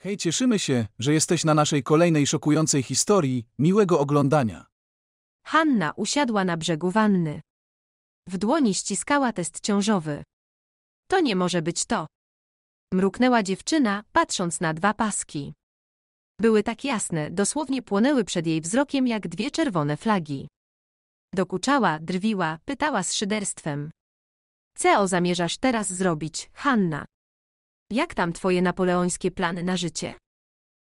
Hej, cieszymy się, że jesteś na naszej kolejnej szokującej historii. Miłego oglądania. Hanna usiadła na brzegu wanny. W dłoni ściskała test ciążowy. To nie może być to. Mruknęła dziewczyna, patrząc na dwa paski. Były tak jasne, dosłownie płonęły przed jej wzrokiem jak dwie czerwone flagi. Dokuczała, drwiła, pytała z szyderstwem. Co zamierzasz teraz zrobić, Hanna? Jak tam twoje napoleońskie plany na życie?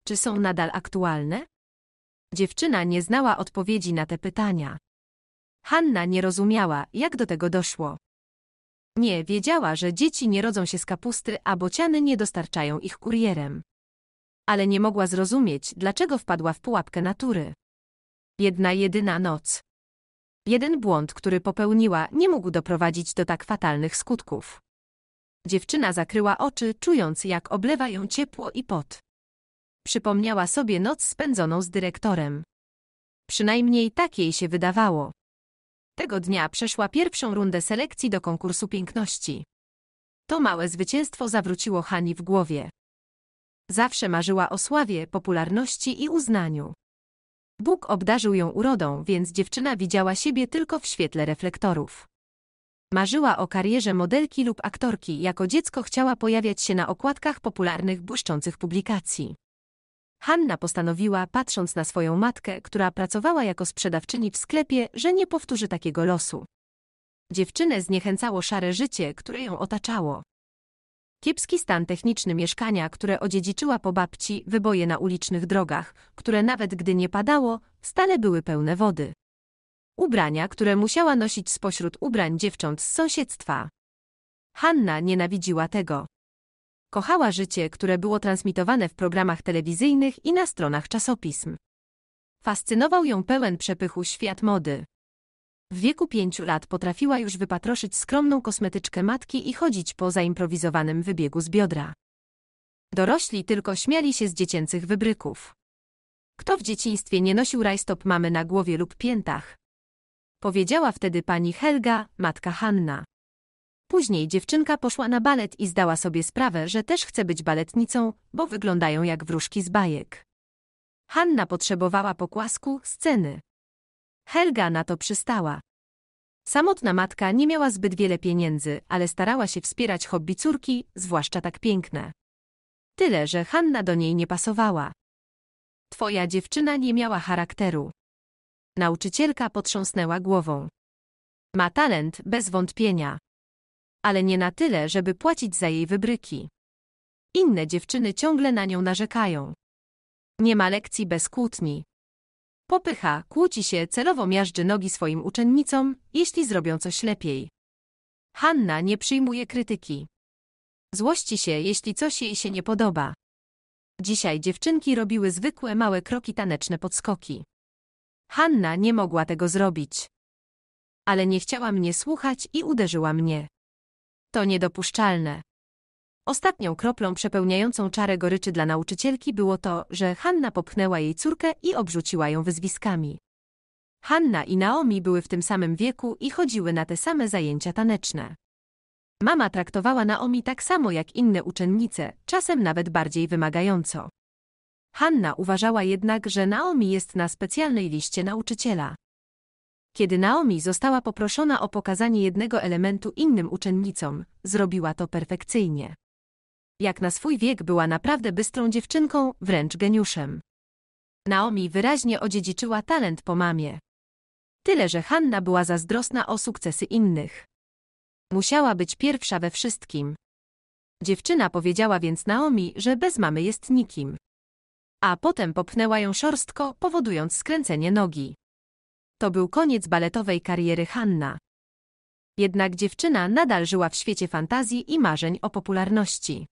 Czy są nadal aktualne? Dziewczyna nie znała odpowiedzi na te pytania. Hanna nie rozumiała, jak do tego doszło. Nie wiedziała, że dzieci nie rodzą się z kapusty, a bociany nie dostarczają ich kurierem. Ale nie mogła zrozumieć, dlaczego wpadła w pułapkę natury. Jedna jedyna noc. Jeden błąd, który popełniła, nie mógł doprowadzić do tak fatalnych skutków. Dziewczyna zakryła oczy, czując jak oblewa ją ciepło i pot. Przypomniała sobie noc spędzoną z dyrektorem. Przynajmniej tak jej się wydawało. Tego dnia przeszła pierwszą rundę selekcji do konkursu piękności. To małe zwycięstwo zawróciło Hani w głowie. Zawsze marzyła o sławie, popularności i uznaniu. Bóg obdarzył ją urodą, więc dziewczyna widziała siebie tylko w świetle reflektorów. Marzyła o karierze modelki lub aktorki, jako dziecko chciała pojawiać się na okładkach popularnych, błyszczących publikacji. Hanna postanowiła, patrząc na swoją matkę, która pracowała jako sprzedawczyni w sklepie, że nie powtórzy takiego losu. Dziewczynę zniechęcało szare życie, które ją otaczało. Kiepski stan techniczny mieszkania, które odziedziczyła po babci, wyboje na ulicznych drogach, które nawet gdy nie padało, stale były pełne wody ubrania, które musiała nosić spośród ubrań dziewcząt z sąsiedztwa. Hanna nienawidziła tego. Kochała życie, które było transmitowane w programach telewizyjnych i na stronach czasopism. Fascynował ją pełen przepychu świat mody. W wieku pięciu lat potrafiła już wypatroszyć skromną kosmetyczkę matki i chodzić po zaimprowizowanym wybiegu z biodra. Dorośli tylko śmiali się z dziecięcych wybryków. Kto w dzieciństwie nie nosił rajstop mamy na głowie lub piętach, Powiedziała wtedy pani Helga, matka Hanna. Później dziewczynka poszła na balet i zdała sobie sprawę, że też chce być baletnicą, bo wyglądają jak wróżki z bajek. Hanna potrzebowała pokłasku, sceny. Helga na to przystała. Samotna matka nie miała zbyt wiele pieniędzy, ale starała się wspierać hobby córki, zwłaszcza tak piękne. Tyle, że Hanna do niej nie pasowała. Twoja dziewczyna nie miała charakteru. Nauczycielka potrząsnęła głową. Ma talent, bez wątpienia. Ale nie na tyle, żeby płacić za jej wybryki. Inne dziewczyny ciągle na nią narzekają. Nie ma lekcji bez kłótni. Popycha, kłóci się, celowo miażdży nogi swoim uczennicom, jeśli zrobią coś lepiej. Hanna nie przyjmuje krytyki. Złości się, jeśli coś jej się nie podoba. Dzisiaj dziewczynki robiły zwykłe małe kroki taneczne podskoki. Hanna nie mogła tego zrobić. Ale nie chciała mnie słuchać i uderzyła mnie. To niedopuszczalne. Ostatnią kroplą przepełniającą czarę goryczy dla nauczycielki było to, że Hanna popchnęła jej córkę i obrzuciła ją wyzwiskami. Hanna i Naomi były w tym samym wieku i chodziły na te same zajęcia taneczne. Mama traktowała Naomi tak samo jak inne uczennice, czasem nawet bardziej wymagająco. Hanna uważała jednak, że Naomi jest na specjalnej liście nauczyciela. Kiedy Naomi została poproszona o pokazanie jednego elementu innym uczennicom, zrobiła to perfekcyjnie. Jak na swój wiek była naprawdę bystrą dziewczynką, wręcz geniuszem. Naomi wyraźnie odziedziczyła talent po mamie. Tyle, że Hanna była zazdrosna o sukcesy innych. Musiała być pierwsza we wszystkim. Dziewczyna powiedziała więc Naomi, że bez mamy jest nikim a potem popchnęła ją szorstko, powodując skręcenie nogi. To był koniec baletowej kariery Hanna. Jednak dziewczyna nadal żyła w świecie fantazji i marzeń o popularności.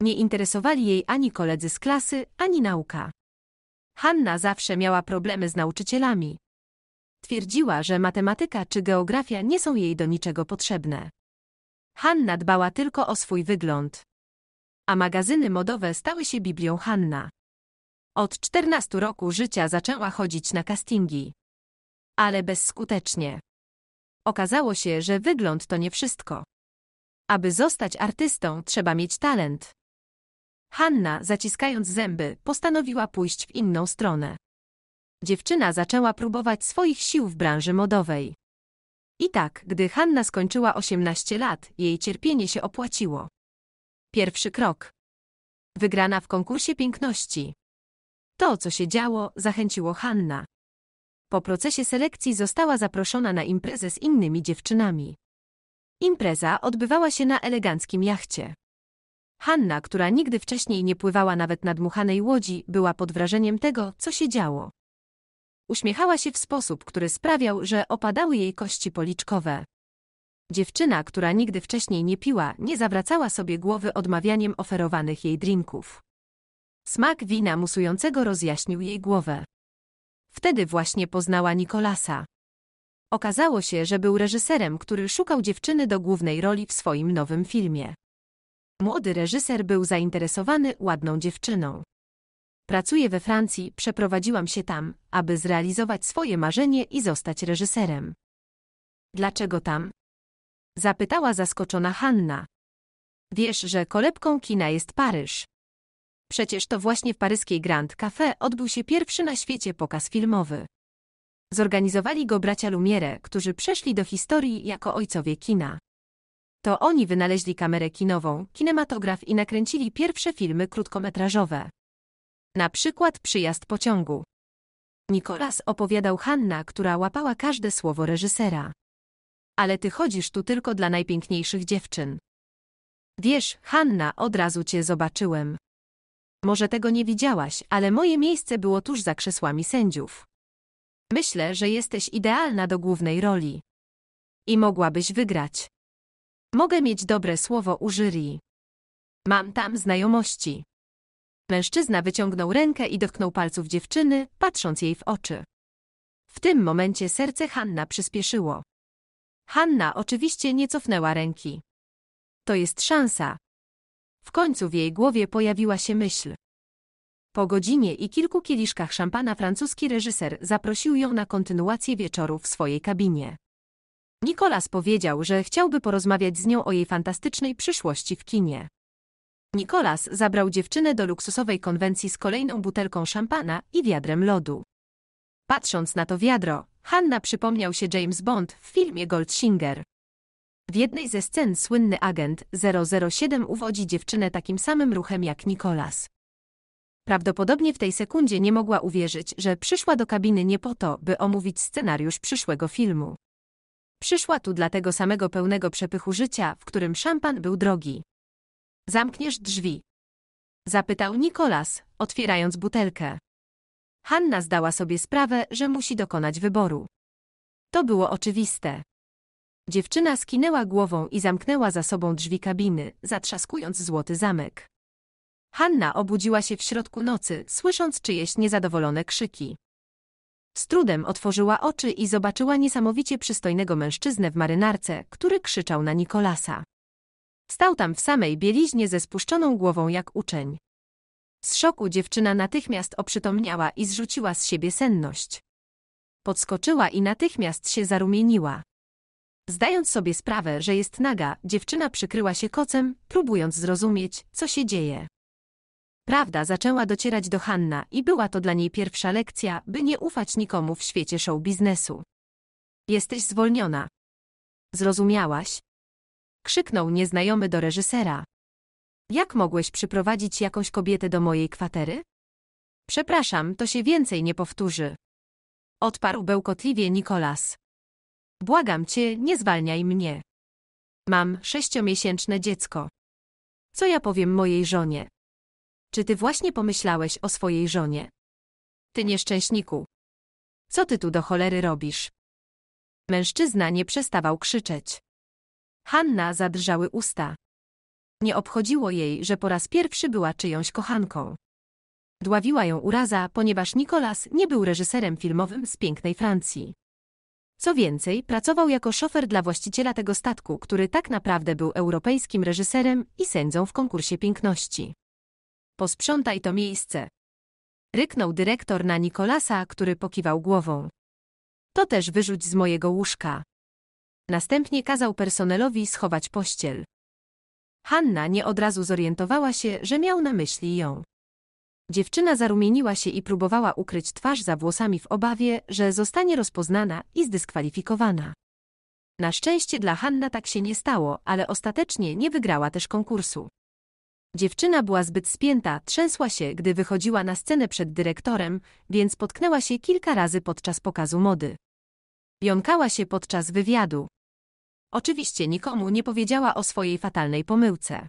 Nie interesowali jej ani koledzy z klasy, ani nauka. Hanna zawsze miała problemy z nauczycielami. Twierdziła, że matematyka czy geografia nie są jej do niczego potrzebne. Hanna dbała tylko o swój wygląd. A magazyny modowe stały się Biblią Hanna. Od 14 roku życia zaczęła chodzić na castingi. Ale bezskutecznie. Okazało się, że wygląd to nie wszystko. Aby zostać artystą, trzeba mieć talent. Hanna, zaciskając zęby, postanowiła pójść w inną stronę. Dziewczyna zaczęła próbować swoich sił w branży modowej. I tak, gdy Hanna skończyła 18 lat, jej cierpienie się opłaciło. Pierwszy krok. Wygrana w konkursie piękności. To, co się działo, zachęciło Hanna. Po procesie selekcji została zaproszona na imprezę z innymi dziewczynami. Impreza odbywała się na eleganckim jachcie. Hanna, która nigdy wcześniej nie pływała nawet na dmuchanej łodzi, była pod wrażeniem tego, co się działo. Uśmiechała się w sposób, który sprawiał, że opadały jej kości policzkowe. Dziewczyna, która nigdy wcześniej nie piła, nie zawracała sobie głowy odmawianiem oferowanych jej drinków. Smak wina musującego rozjaśnił jej głowę. Wtedy właśnie poznała Nikolasa. Okazało się, że był reżyserem, który szukał dziewczyny do głównej roli w swoim nowym filmie. Młody reżyser był zainteresowany ładną dziewczyną. Pracuję we Francji, przeprowadziłam się tam, aby zrealizować swoje marzenie i zostać reżyserem. Dlaczego tam? Zapytała zaskoczona Hanna. Wiesz, że kolebką kina jest Paryż. Przecież to właśnie w paryskiej Grand Café odbył się pierwszy na świecie pokaz filmowy. Zorganizowali go bracia Lumiere, którzy przeszli do historii jako ojcowie kina. To oni wynaleźli kamerę kinową, kinematograf i nakręcili pierwsze filmy krótkometrażowe. Na przykład Przyjazd pociągu. Nikolas opowiadał Hanna, która łapała każde słowo reżysera. Ale ty chodzisz tu tylko dla najpiękniejszych dziewczyn. Wiesz, Hanna, od razu cię zobaczyłem. Może tego nie widziałaś, ale moje miejsce było tuż za krzesłami sędziów. Myślę, że jesteś idealna do głównej roli. I mogłabyś wygrać. Mogę mieć dobre słowo u jury. Mam tam znajomości. Mężczyzna wyciągnął rękę i dotknął palców dziewczyny, patrząc jej w oczy. W tym momencie serce Hanna przyspieszyło. Hanna oczywiście nie cofnęła ręki. To jest szansa, w końcu w jej głowie pojawiła się myśl. Po godzinie i kilku kieliszkach szampana francuski reżyser zaprosił ją na kontynuację wieczoru w swojej kabinie. Nikolas powiedział, że chciałby porozmawiać z nią o jej fantastycznej przyszłości w kinie. Nikolas zabrał dziewczynę do luksusowej konwencji z kolejną butelką szampana i wiadrem lodu. Patrząc na to wiadro, Hanna przypomniał się James Bond w filmie Goldsinger. W jednej ze scen słynny agent 007 uwodzi dziewczynę takim samym ruchem jak Nikolas. Prawdopodobnie w tej sekundzie nie mogła uwierzyć, że przyszła do kabiny nie po to, by omówić scenariusz przyszłego filmu. Przyszła tu dla tego samego pełnego przepychu życia, w którym szampan był drogi. Zamkniesz drzwi. Zapytał Nikolas, otwierając butelkę. Hanna zdała sobie sprawę, że musi dokonać wyboru. To było oczywiste. Dziewczyna skinęła głową i zamknęła za sobą drzwi kabiny, zatrzaskując złoty zamek. Hanna obudziła się w środku nocy, słysząc czyjeś niezadowolone krzyki. Z trudem otworzyła oczy i zobaczyła niesamowicie przystojnego mężczyznę w marynarce, który krzyczał na Nikolasa. Stał tam w samej bieliźnie ze spuszczoną głową jak uczeń. Z szoku dziewczyna natychmiast oprzytomniała i zrzuciła z siebie senność. Podskoczyła i natychmiast się zarumieniła. Zdając sobie sprawę, że jest naga, dziewczyna przykryła się kocem, próbując zrozumieć, co się dzieje. Prawda zaczęła docierać do Hanna i była to dla niej pierwsza lekcja, by nie ufać nikomu w świecie show biznesu. Jesteś zwolniona. Zrozumiałaś? Krzyknął nieznajomy do reżysera. Jak mogłeś przyprowadzić jakąś kobietę do mojej kwatery? Przepraszam, to się więcej nie powtórzy. Odparł bełkotliwie Nikolas. Błagam cię, nie zwalniaj mnie. Mam sześciomiesięczne dziecko. Co ja powiem mojej żonie? Czy ty właśnie pomyślałeś o swojej żonie? Ty nieszczęśniku. Co ty tu do cholery robisz? Mężczyzna nie przestawał krzyczeć. Hanna zadrżały usta. Nie obchodziło jej, że po raz pierwszy była czyjąś kochanką. Dławiła ją uraza, ponieważ Nikolas nie był reżyserem filmowym z pięknej Francji. Co więcej, pracował jako szofer dla właściciela tego statku, który tak naprawdę był europejskim reżyserem i sędzią w konkursie piękności. Posprzątaj to miejsce. Ryknął dyrektor na Nikolasa, który pokiwał głową. To też wyrzuć z mojego łóżka. Następnie kazał personelowi schować pościel. Hanna nie od razu zorientowała się, że miał na myśli ją. Dziewczyna zarumieniła się i próbowała ukryć twarz za włosami w obawie, że zostanie rozpoznana i zdyskwalifikowana. Na szczęście dla Hanna tak się nie stało, ale ostatecznie nie wygrała też konkursu. Dziewczyna była zbyt spięta, trzęsła się, gdy wychodziła na scenę przed dyrektorem, więc potknęła się kilka razy podczas pokazu mody. Jąkała się podczas wywiadu. Oczywiście nikomu nie powiedziała o swojej fatalnej pomyłce.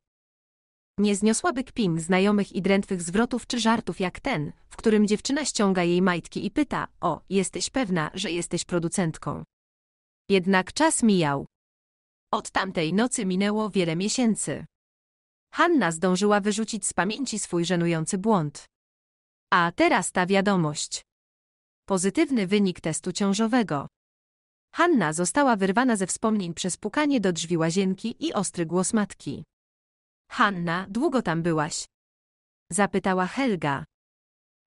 Nie zniosłaby Kpim znajomych i drętwych zwrotów czy żartów jak ten, w którym dziewczyna ściąga jej majtki i pyta, o, jesteś pewna, że jesteś producentką. Jednak czas mijał. Od tamtej nocy minęło wiele miesięcy. Hanna zdążyła wyrzucić z pamięci swój żenujący błąd. A teraz ta wiadomość. Pozytywny wynik testu ciążowego. Hanna została wyrwana ze wspomnień przez pukanie do drzwi łazienki i ostry głos matki. Hanna, długo tam byłaś? Zapytała Helga.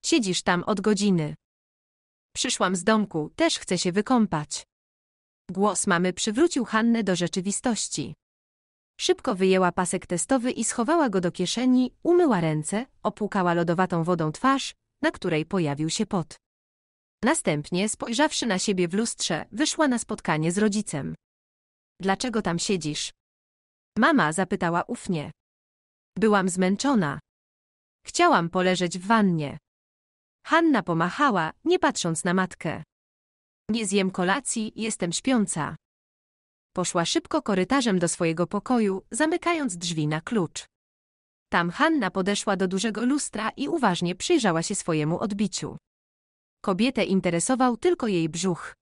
Siedzisz tam od godziny. Przyszłam z domku, też chcę się wykąpać. Głos mamy przywrócił Hannę do rzeczywistości. Szybko wyjęła pasek testowy i schowała go do kieszeni, umyła ręce, opłukała lodowatą wodą twarz, na której pojawił się pot. Następnie, spojrzawszy na siebie w lustrze, wyszła na spotkanie z rodzicem. Dlaczego tam siedzisz? Mama zapytała ufnie. Byłam zmęczona. Chciałam poleżeć w wannie. Hanna pomachała, nie patrząc na matkę. Nie zjem kolacji, jestem śpiąca. Poszła szybko korytarzem do swojego pokoju, zamykając drzwi na klucz. Tam Hanna podeszła do dużego lustra i uważnie przyjrzała się swojemu odbiciu. Kobietę interesował tylko jej brzuch.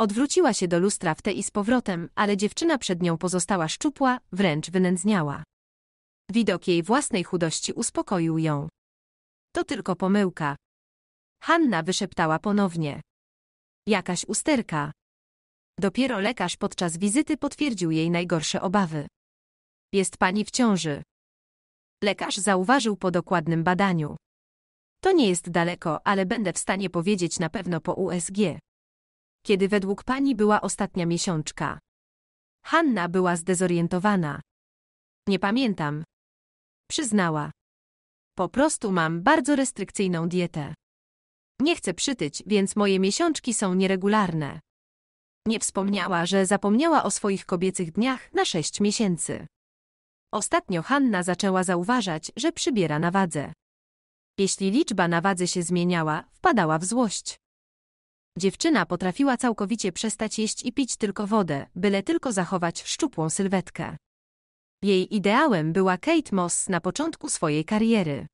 Odwróciła się do lustra w te i z powrotem, ale dziewczyna przed nią pozostała szczupła, wręcz wynędzniała. Widok jej własnej chudości uspokoił ją. To tylko pomyłka. Hanna wyszeptała ponownie. Jakaś usterka. Dopiero lekarz podczas wizyty potwierdził jej najgorsze obawy. Jest pani w ciąży. Lekarz zauważył po dokładnym badaniu. To nie jest daleko, ale będę w stanie powiedzieć na pewno po USG. Kiedy według pani była ostatnia miesiączka? Hanna była zdezorientowana. Nie pamiętam, Przyznała. Po prostu mam bardzo restrykcyjną dietę. Nie chcę przytyć, więc moje miesiączki są nieregularne. Nie wspomniała, że zapomniała o swoich kobiecych dniach na sześć miesięcy. Ostatnio Hanna zaczęła zauważać, że przybiera na wadze. Jeśli liczba na wadze się zmieniała, wpadała w złość. Dziewczyna potrafiła całkowicie przestać jeść i pić tylko wodę, byle tylko zachować szczupłą sylwetkę. Jej ideałem była Kate Moss na początku swojej kariery.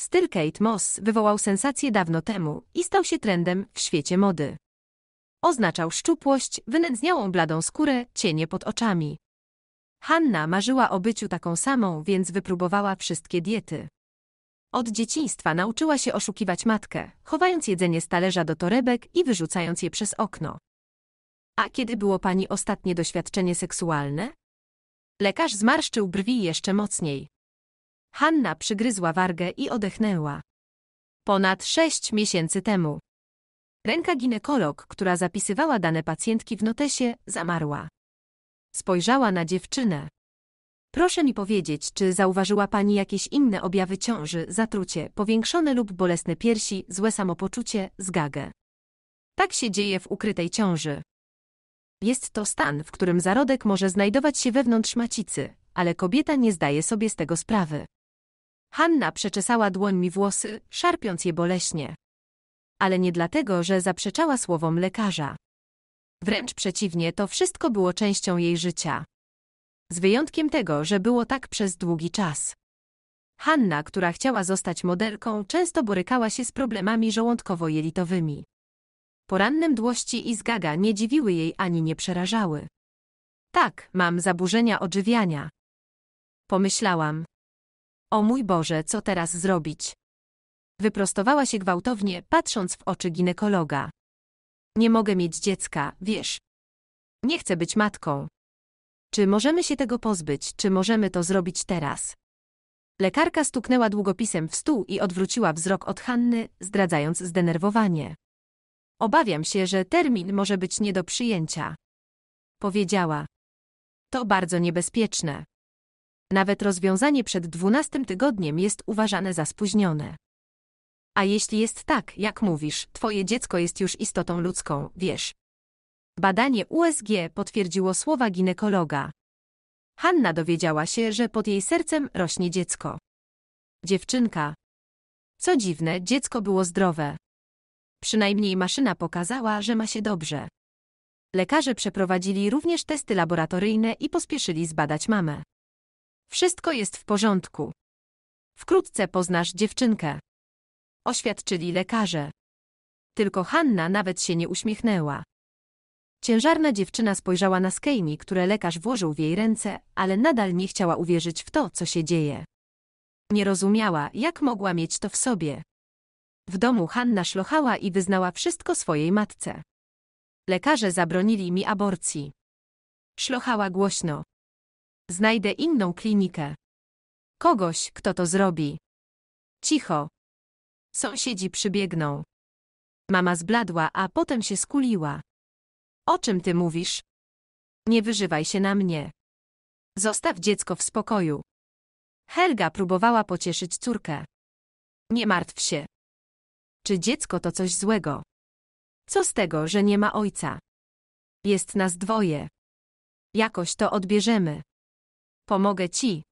Styl Kate Moss wywołał sensację dawno temu i stał się trendem w świecie mody. Oznaczał szczupłość, wynędzniałą bladą skórę, cienie pod oczami. Hanna marzyła o byciu taką samą, więc wypróbowała wszystkie diety. Od dzieciństwa nauczyła się oszukiwać matkę, chowając jedzenie z talerza do torebek i wyrzucając je przez okno. A kiedy było pani ostatnie doświadczenie seksualne? Lekarz zmarszczył brwi jeszcze mocniej. Hanna przygryzła wargę i odechnęła. Ponad sześć miesięcy temu. Ręka ginekolog, która zapisywała dane pacjentki w notesie, zamarła. Spojrzała na dziewczynę. Proszę mi powiedzieć, czy zauważyła pani jakieś inne objawy ciąży, zatrucie, powiększone lub bolesne piersi, złe samopoczucie, zgagę. Tak się dzieje w ukrytej ciąży. Jest to stan, w którym zarodek może znajdować się wewnątrz macicy, ale kobieta nie zdaje sobie z tego sprawy. Hanna przeczesała dłońmi włosy, szarpiąc je boleśnie. Ale nie dlatego, że zaprzeczała słowom lekarza. Wręcz przeciwnie, to wszystko było częścią jej życia. Z wyjątkiem tego, że było tak przez długi czas. Hanna, która chciała zostać modelką, często borykała się z problemami żołądkowo-jelitowymi. Poranne mdłości i zgaga nie dziwiły jej ani nie przerażały. Tak, mam zaburzenia odżywiania. Pomyślałam. O mój Boże, co teraz zrobić? Wyprostowała się gwałtownie, patrząc w oczy ginekologa. Nie mogę mieć dziecka, wiesz. Nie chcę być matką. Czy możemy się tego pozbyć, czy możemy to zrobić teraz? Lekarka stuknęła długopisem w stół i odwróciła wzrok od Hanny, zdradzając zdenerwowanie. Obawiam się, że termin może być nie do przyjęcia. Powiedziała. To bardzo niebezpieczne. Nawet rozwiązanie przed dwunastym tygodniem jest uważane za spóźnione. A jeśli jest tak, jak mówisz, twoje dziecko jest już istotą ludzką, wiesz. Badanie USG potwierdziło słowa ginekologa. Hanna dowiedziała się, że pod jej sercem rośnie dziecko. Dziewczynka. Co dziwne, dziecko było zdrowe. Przynajmniej maszyna pokazała, że ma się dobrze. Lekarze przeprowadzili również testy laboratoryjne i pospieszyli zbadać mamę. Wszystko jest w porządku. Wkrótce poznasz dziewczynkę. Oświadczyli lekarze. Tylko Hanna nawet się nie uśmiechnęła. Ciężarna dziewczyna spojrzała na skejmi, które lekarz włożył w jej ręce, ale nadal nie chciała uwierzyć w to, co się dzieje. Nie rozumiała, jak mogła mieć to w sobie. W domu Hanna szlochała i wyznała wszystko swojej matce. Lekarze zabronili mi aborcji. Szlochała głośno. Znajdę inną klinikę. Kogoś, kto to zrobi. Cicho. Sąsiedzi przybiegną. Mama zbladła, a potem się skuliła. O czym ty mówisz? Nie wyżywaj się na mnie. Zostaw dziecko w spokoju. Helga próbowała pocieszyć córkę. Nie martw się. Czy dziecko to coś złego? Co z tego, że nie ma ojca? Jest nas dwoje. Jakoś to odbierzemy. Pomogę ci.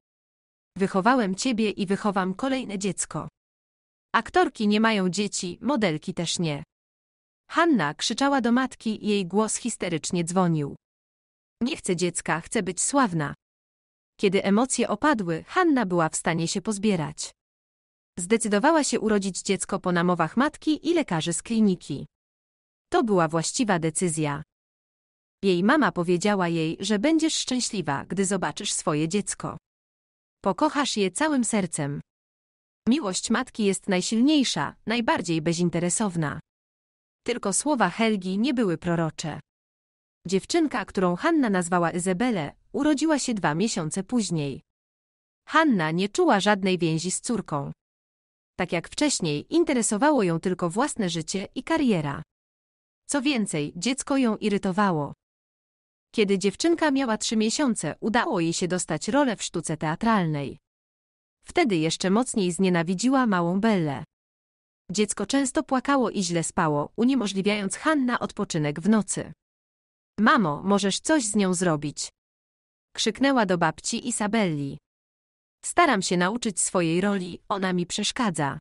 Wychowałem ciebie i wychowam kolejne dziecko. Aktorki nie mają dzieci, modelki też nie. Hanna krzyczała do matki, jej głos histerycznie dzwonił. Nie chcę dziecka, chcę być sławna. Kiedy emocje opadły, Hanna była w stanie się pozbierać. Zdecydowała się urodzić dziecko po namowach matki i lekarzy z kliniki. To była właściwa decyzja. Jej mama powiedziała jej, że będziesz szczęśliwa, gdy zobaczysz swoje dziecko. Pokochasz je całym sercem. Miłość matki jest najsilniejsza, najbardziej bezinteresowna. Tylko słowa Helgi nie były prorocze. Dziewczynka, którą Hanna nazwała Izabelę, urodziła się dwa miesiące później. Hanna nie czuła żadnej więzi z córką. Tak jak wcześniej, interesowało ją tylko własne życie i kariera. Co więcej, dziecko ją irytowało. Kiedy dziewczynka miała trzy miesiące, udało jej się dostać rolę w sztuce teatralnej. Wtedy jeszcze mocniej znienawidziła małą Bellę. Dziecko często płakało i źle spało, uniemożliwiając Hanna odpoczynek w nocy. Mamo, możesz coś z nią zrobić. Krzyknęła do babci Isabelli. Staram się nauczyć swojej roli, ona mi przeszkadza.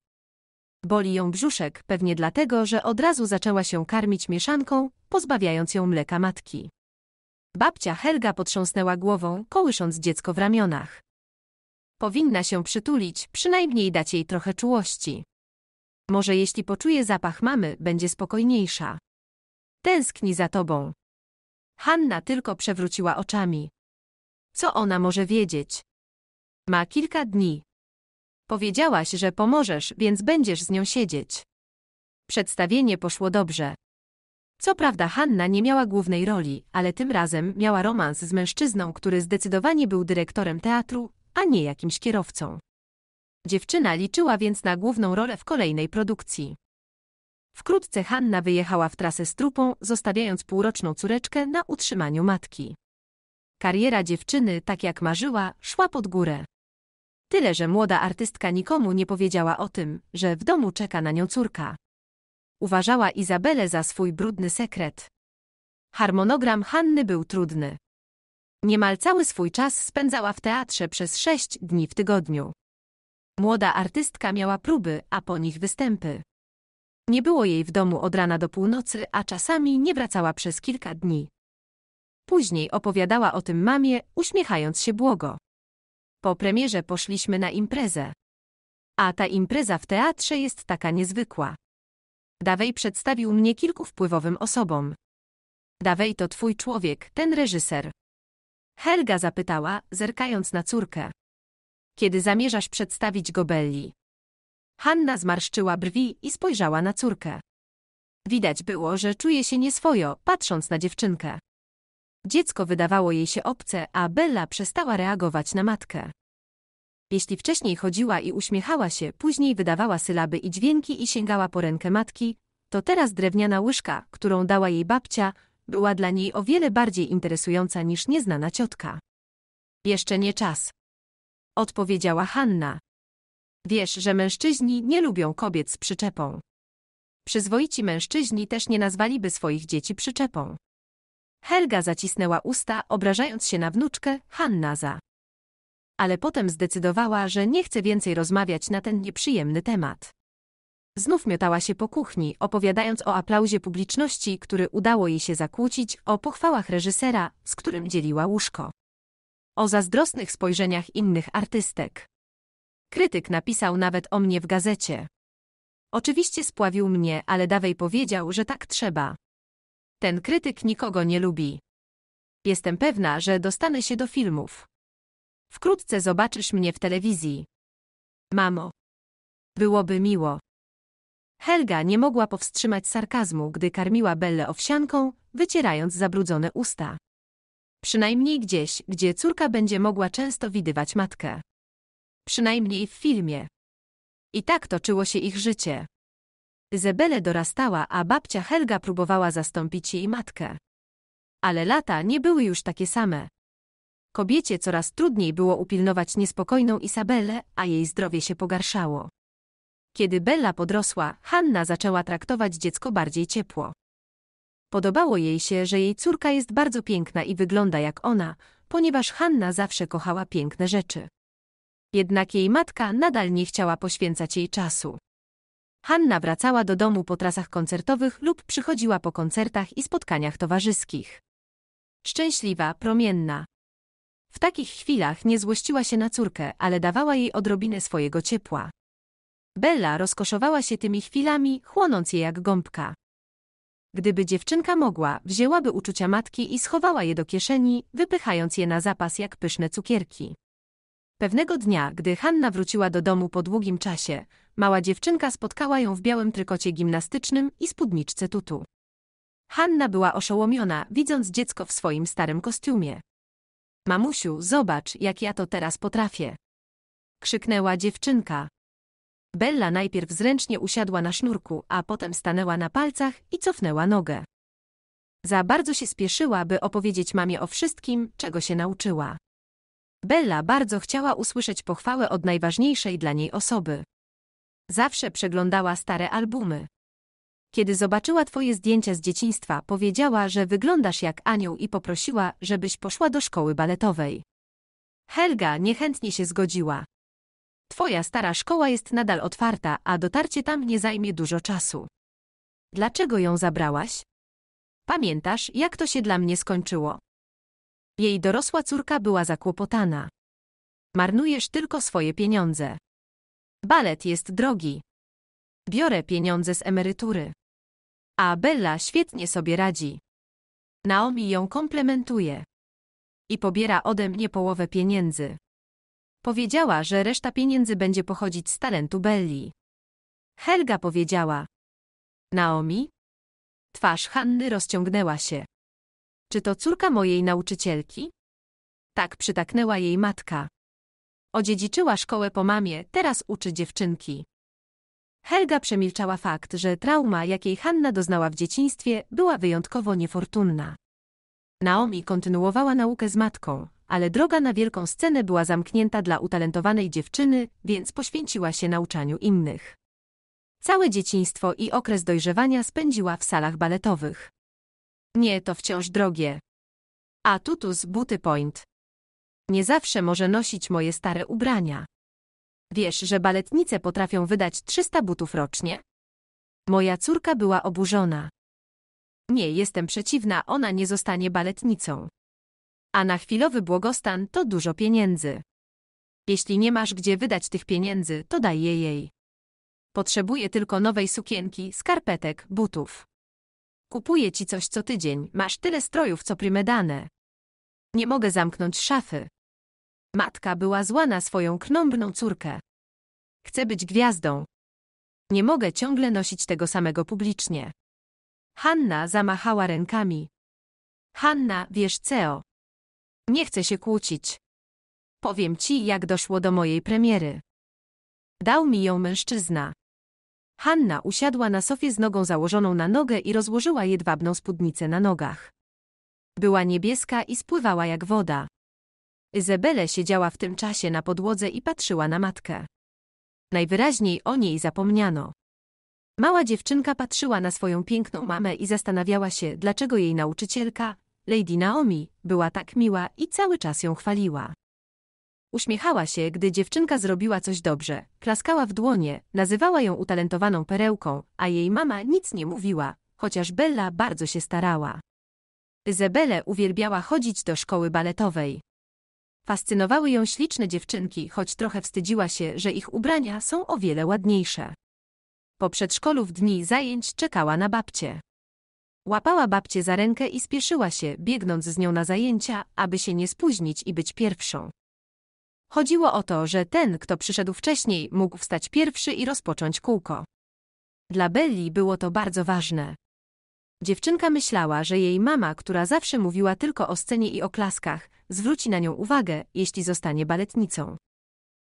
Boli ją brzuszek, pewnie dlatego, że od razu zaczęła się karmić mieszanką, pozbawiając ją mleka matki. Babcia Helga potrząsnęła głową, kołysząc dziecko w ramionach. Powinna się przytulić, przynajmniej dać jej trochę czułości. Może jeśli poczuje zapach mamy, będzie spokojniejsza. Tęskni za tobą. Hanna tylko przewróciła oczami. Co ona może wiedzieć? Ma kilka dni. Powiedziałaś, że pomożesz, więc będziesz z nią siedzieć. Przedstawienie poszło dobrze. Co prawda Hanna nie miała głównej roli, ale tym razem miała romans z mężczyzną, który zdecydowanie był dyrektorem teatru, a nie jakimś kierowcą. Dziewczyna liczyła więc na główną rolę w kolejnej produkcji. Wkrótce Hanna wyjechała w trasę z trupą, zostawiając półroczną córeczkę na utrzymaniu matki. Kariera dziewczyny, tak jak marzyła, szła pod górę. Tyle, że młoda artystka nikomu nie powiedziała o tym, że w domu czeka na nią córka. Uważała Izabelę za swój brudny sekret. Harmonogram Hanny był trudny. Niemal cały swój czas spędzała w teatrze przez sześć dni w tygodniu. Młoda artystka miała próby, a po nich występy. Nie było jej w domu od rana do północy, a czasami nie wracała przez kilka dni. Później opowiadała o tym mamie, uśmiechając się błogo. Po premierze poszliśmy na imprezę. A ta impreza w teatrze jest taka niezwykła. Dawej przedstawił mnie kilku wpływowym osobom. Dawej to twój człowiek, ten reżyser. Helga zapytała, zerkając na córkę. Kiedy zamierzasz przedstawić go Belli? Hanna zmarszczyła brwi i spojrzała na córkę. Widać było, że czuje się nieswojo, patrząc na dziewczynkę. Dziecko wydawało jej się obce, a Bella przestała reagować na matkę. Jeśli wcześniej chodziła i uśmiechała się, później wydawała sylaby i dźwięki i sięgała po rękę matki, to teraz drewniana łyżka, którą dała jej babcia, była dla niej o wiele bardziej interesująca niż nieznana ciotka. Jeszcze nie czas. Odpowiedziała Hanna. Wiesz, że mężczyźni nie lubią kobiet z przyczepą. Przyzwoici mężczyźni też nie nazwaliby swoich dzieci przyczepą. Helga zacisnęła usta, obrażając się na wnuczkę, Hanna za. Ale potem zdecydowała, że nie chce więcej rozmawiać na ten nieprzyjemny temat. Znów miotała się po kuchni, opowiadając o aplauzie publiczności, który udało jej się zakłócić, o pochwałach reżysera, z którym dzieliła łóżko. O zazdrosnych spojrzeniach innych artystek. Krytyk napisał nawet o mnie w gazecie. Oczywiście spławił mnie, ale Dawej powiedział, że tak trzeba. Ten krytyk nikogo nie lubi. Jestem pewna, że dostanę się do filmów. Wkrótce zobaczysz mnie w telewizji. Mamo. Byłoby miło. Helga nie mogła powstrzymać sarkazmu, gdy karmiła Belle owsianką, wycierając zabrudzone usta. Przynajmniej gdzieś, gdzie córka będzie mogła często widywać matkę. Przynajmniej w filmie. I tak toczyło się ich życie. Zebele dorastała, a babcia Helga próbowała zastąpić jej matkę. Ale lata nie były już takie same. Kobiecie coraz trudniej było upilnować niespokojną Isabelę, a jej zdrowie się pogarszało. Kiedy Bella podrosła, Hanna zaczęła traktować dziecko bardziej ciepło. Podobało jej się, że jej córka jest bardzo piękna i wygląda jak ona, ponieważ Hanna zawsze kochała piękne rzeczy. Jednak jej matka nadal nie chciała poświęcać jej czasu. Hanna wracała do domu po trasach koncertowych lub przychodziła po koncertach i spotkaniach towarzyskich. Szczęśliwa, promienna. W takich chwilach nie złościła się na córkę, ale dawała jej odrobinę swojego ciepła. Bella rozkoszowała się tymi chwilami, chłonąc je jak gąbka. Gdyby dziewczynka mogła, wzięłaby uczucia matki i schowała je do kieszeni, wypychając je na zapas jak pyszne cukierki. Pewnego dnia, gdy Hanna wróciła do domu po długim czasie, Mała dziewczynka spotkała ją w białym trykocie gimnastycznym i spódniczce tutu. Hanna była oszołomiona, widząc dziecko w swoim starym kostiumie. Mamusiu, zobacz, jak ja to teraz potrafię. Krzyknęła dziewczynka. Bella najpierw zręcznie usiadła na sznurku, a potem stanęła na palcach i cofnęła nogę. Za bardzo się spieszyła, by opowiedzieć mamie o wszystkim, czego się nauczyła. Bella bardzo chciała usłyszeć pochwałę od najważniejszej dla niej osoby. Zawsze przeglądała stare albumy. Kiedy zobaczyła twoje zdjęcia z dzieciństwa, powiedziała, że wyglądasz jak anioł i poprosiła, żebyś poszła do szkoły baletowej. Helga niechętnie się zgodziła. Twoja stara szkoła jest nadal otwarta, a dotarcie tam nie zajmie dużo czasu. Dlaczego ją zabrałaś? Pamiętasz, jak to się dla mnie skończyło? Jej dorosła córka była zakłopotana. Marnujesz tylko swoje pieniądze. Balet jest drogi. Biorę pieniądze z emerytury. A Bella świetnie sobie radzi. Naomi ją komplementuje. I pobiera ode mnie połowę pieniędzy. Powiedziała, że reszta pieniędzy będzie pochodzić z talentu Belli. Helga powiedziała. Naomi? Twarz Hanny rozciągnęła się. Czy to córka mojej nauczycielki? Tak przytaknęła jej matka. Odziedziczyła szkołę po mamie, teraz uczy dziewczynki. Helga przemilczała fakt, że trauma, jakiej Hanna doznała w dzieciństwie, była wyjątkowo niefortunna. Naomi kontynuowała naukę z matką, ale droga na wielką scenę była zamknięta dla utalentowanej dziewczyny, więc poświęciła się nauczaniu innych. Całe dzieciństwo i okres dojrzewania spędziła w salach baletowych. Nie, to wciąż drogie. A tutus Buty Point. Nie zawsze może nosić moje stare ubrania. Wiesz, że baletnice potrafią wydać 300 butów rocznie? Moja córka była oburzona. Nie, jestem przeciwna, ona nie zostanie baletnicą. A na chwilowy błogostan to dużo pieniędzy. Jeśli nie masz gdzie wydać tych pieniędzy, to daj je jej. Potrzebuję tylko nowej sukienki, skarpetek, butów. Kupuję ci coś co tydzień, masz tyle strojów co primedane. Nie mogę zamknąć szafy. Matka była zła na swoją knąbną córkę. Chcę być gwiazdą. Nie mogę ciągle nosić tego samego publicznie. Hanna zamachała rękami. Hanna, wiesz ceo. Nie chcę się kłócić. Powiem ci, jak doszło do mojej premiery. Dał mi ją mężczyzna. Hanna usiadła na sofie z nogą założoną na nogę i rozłożyła jedwabną spódnicę na nogach. Była niebieska i spływała jak woda. Izabele siedziała w tym czasie na podłodze i patrzyła na matkę. Najwyraźniej o niej zapomniano. Mała dziewczynka patrzyła na swoją piękną mamę i zastanawiała się, dlaczego jej nauczycielka, Lady Naomi, była tak miła i cały czas ją chwaliła. Uśmiechała się, gdy dziewczynka zrobiła coś dobrze, klaskała w dłonie, nazywała ją utalentowaną perełką, a jej mama nic nie mówiła, chociaż Bella bardzo się starała. Izabele uwielbiała chodzić do szkoły baletowej. Fascynowały ją śliczne dziewczynki, choć trochę wstydziła się, że ich ubrania są o wiele ładniejsze. Po przedszkolu w dni zajęć czekała na babcie. Łapała babcię za rękę i spieszyła się, biegnąc z nią na zajęcia, aby się nie spóźnić i być pierwszą. Chodziło o to, że ten, kto przyszedł wcześniej, mógł wstać pierwszy i rozpocząć kółko. Dla Belli było to bardzo ważne. Dziewczynka myślała, że jej mama, która zawsze mówiła tylko o scenie i o klaskach, zwróci na nią uwagę, jeśli zostanie baletnicą.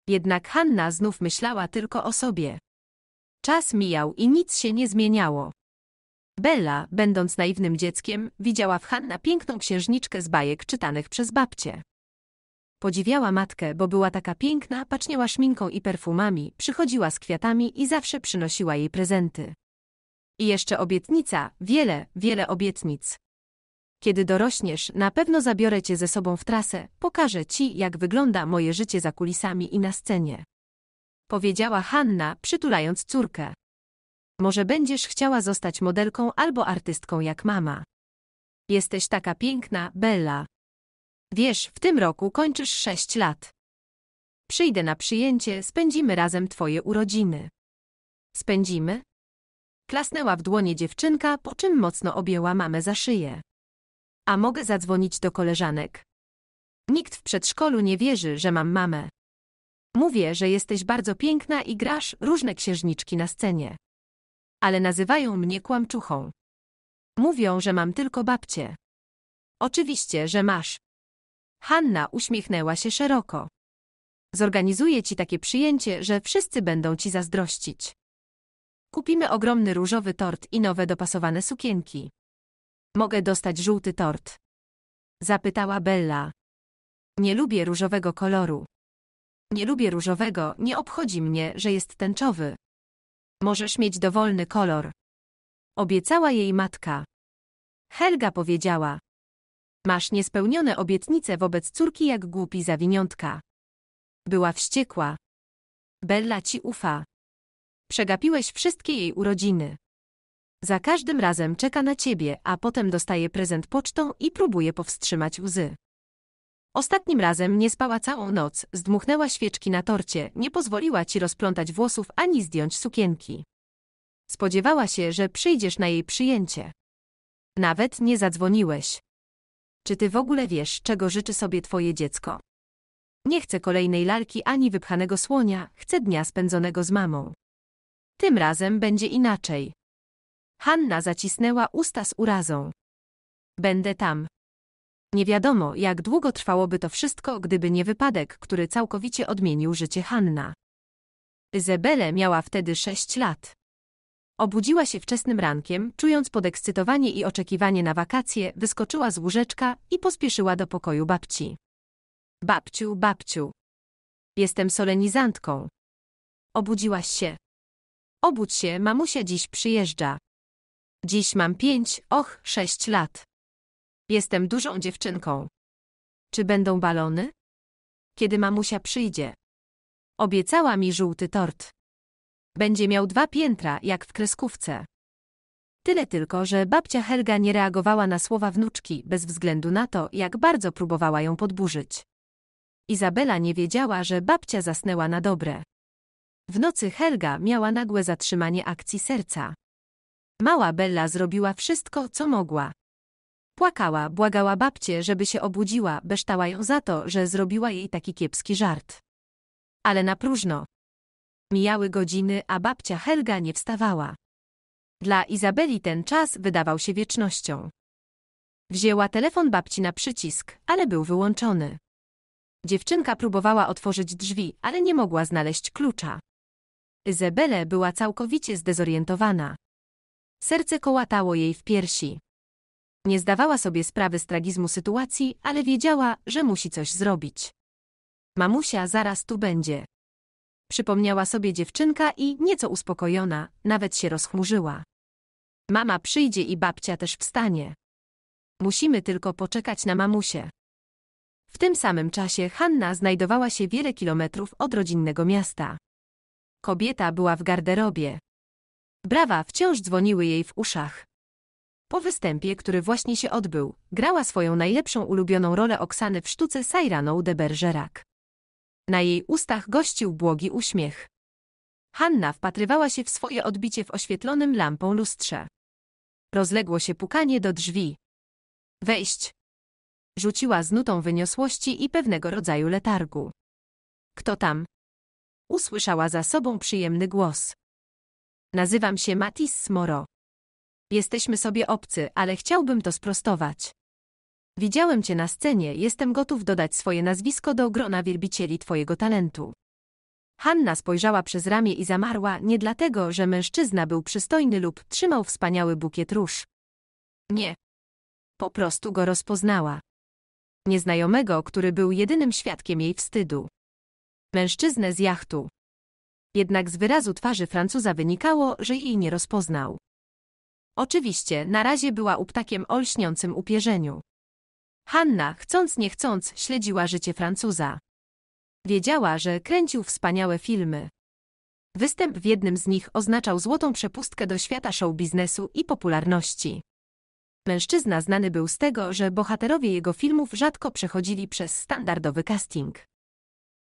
Jednak Hanna znów myślała tylko o sobie. Czas mijał i nic się nie zmieniało. Bella, będąc naiwnym dzieckiem, widziała w Hanna piękną księżniczkę z bajek czytanych przez babcię. Podziwiała matkę, bo była taka piękna, paczniała szminką i perfumami, przychodziła z kwiatami i zawsze przynosiła jej prezenty. I jeszcze obietnica, wiele, wiele obietnic. Kiedy dorośniesz, na pewno zabiorę cię ze sobą w trasę, pokażę ci, jak wygląda moje życie za kulisami i na scenie. Powiedziała Hanna, przytulając córkę. Może będziesz chciała zostać modelką albo artystką jak mama. Jesteś taka piękna, Bella. Wiesz, w tym roku kończysz sześć lat. Przyjdę na przyjęcie, spędzimy razem twoje urodziny. Spędzimy? Klasnęła w dłonie dziewczynka, po czym mocno objęła mamę za szyję. A mogę zadzwonić do koleżanek. Nikt w przedszkolu nie wierzy, że mam mamę. Mówię, że jesteś bardzo piękna i grasz różne księżniczki na scenie. Ale nazywają mnie kłamczuchą. Mówią, że mam tylko babcię. Oczywiście, że masz. Hanna uśmiechnęła się szeroko. Zorganizuję ci takie przyjęcie, że wszyscy będą ci zazdrościć. Kupimy ogromny różowy tort i nowe dopasowane sukienki. Mogę dostać żółty tort? Zapytała Bella. Nie lubię różowego koloru. Nie lubię różowego, nie obchodzi mnie, że jest tęczowy. Możesz mieć dowolny kolor. Obiecała jej matka. Helga powiedziała. Masz niespełnione obietnice wobec córki jak głupi zawiniątka. Była wściekła. Bella ci ufa. Przegapiłeś wszystkie jej urodziny. Za każdym razem czeka na ciebie, a potem dostaje prezent pocztą i próbuje powstrzymać łzy. Ostatnim razem nie spała całą noc, zdmuchnęła świeczki na torcie, nie pozwoliła ci rozplątać włosów ani zdjąć sukienki. Spodziewała się, że przyjdziesz na jej przyjęcie. Nawet nie zadzwoniłeś. Czy ty w ogóle wiesz, czego życzy sobie twoje dziecko? Nie chcę kolejnej lalki ani wypchanego słonia, chcę dnia spędzonego z mamą. Tym razem będzie inaczej. Hanna zacisnęła usta z urazą. Będę tam. Nie wiadomo, jak długo trwałoby to wszystko, gdyby nie wypadek, który całkowicie odmienił życie Hanna. Izabele miała wtedy sześć lat. Obudziła się wczesnym rankiem, czując podekscytowanie i oczekiwanie na wakacje, wyskoczyła z łóżeczka i pospieszyła do pokoju babci. Babciu, babciu. Jestem solenizantką. Obudziłaś się. Obudź się, mamusia dziś przyjeżdża. Dziś mam pięć, och, sześć lat. Jestem dużą dziewczynką. Czy będą balony? Kiedy mamusia przyjdzie? Obiecała mi żółty tort. Będzie miał dwa piętra, jak w kreskówce. Tyle tylko, że babcia Helga nie reagowała na słowa wnuczki, bez względu na to, jak bardzo próbowała ją podburzyć. Izabela nie wiedziała, że babcia zasnęła na dobre. W nocy Helga miała nagłe zatrzymanie akcji serca. Mała Bella zrobiła wszystko, co mogła. Płakała, błagała babcię, żeby się obudziła, beształa ją za to, że zrobiła jej taki kiepski żart. Ale na próżno. Mijały godziny, a babcia Helga nie wstawała. Dla Izabeli ten czas wydawał się wiecznością. Wzięła telefon babci na przycisk, ale był wyłączony. Dziewczynka próbowała otworzyć drzwi, ale nie mogła znaleźć klucza. Izabele była całkowicie zdezorientowana. Serce kołatało jej w piersi. Nie zdawała sobie sprawy z tragizmu sytuacji, ale wiedziała, że musi coś zrobić. Mamusia zaraz tu będzie. Przypomniała sobie dziewczynka i, nieco uspokojona, nawet się rozchmurzyła. Mama przyjdzie i babcia też wstanie. Musimy tylko poczekać na mamusię. W tym samym czasie Hanna znajdowała się wiele kilometrów od rodzinnego miasta. Kobieta była w garderobie. Brawa wciąż dzwoniły jej w uszach. Po występie, który właśnie się odbył, grała swoją najlepszą ulubioną rolę Oksany w sztuce Sairaną de Bergerac. Na jej ustach gościł błogi uśmiech. Hanna wpatrywała się w swoje odbicie w oświetlonym lampą lustrze. Rozległo się pukanie do drzwi. Wejść! Rzuciła z nutą wyniosłości i pewnego rodzaju letargu. Kto tam? Usłyszała za sobą przyjemny głos. Nazywam się Matis Smoro. Jesteśmy sobie obcy, ale chciałbym to sprostować. Widziałem cię na scenie, jestem gotów dodać swoje nazwisko do grona wielbicieli twojego talentu. Hanna spojrzała przez ramię i zamarła nie dlatego, że mężczyzna był przystojny lub trzymał wspaniały bukiet róż. Nie. Po prostu go rozpoznała. Nieznajomego, który był jedynym świadkiem jej wstydu. Mężczyznę z jachtu. Jednak z wyrazu twarzy Francuza wynikało, że jej nie rozpoznał. Oczywiście, na razie była uptakiem o lśniącym upierzeniu. Hanna, chcąc nie chcąc, śledziła życie Francuza. Wiedziała, że kręcił wspaniałe filmy. Występ w jednym z nich oznaczał złotą przepustkę do świata show biznesu i popularności. Mężczyzna znany był z tego, że bohaterowie jego filmów rzadko przechodzili przez standardowy casting.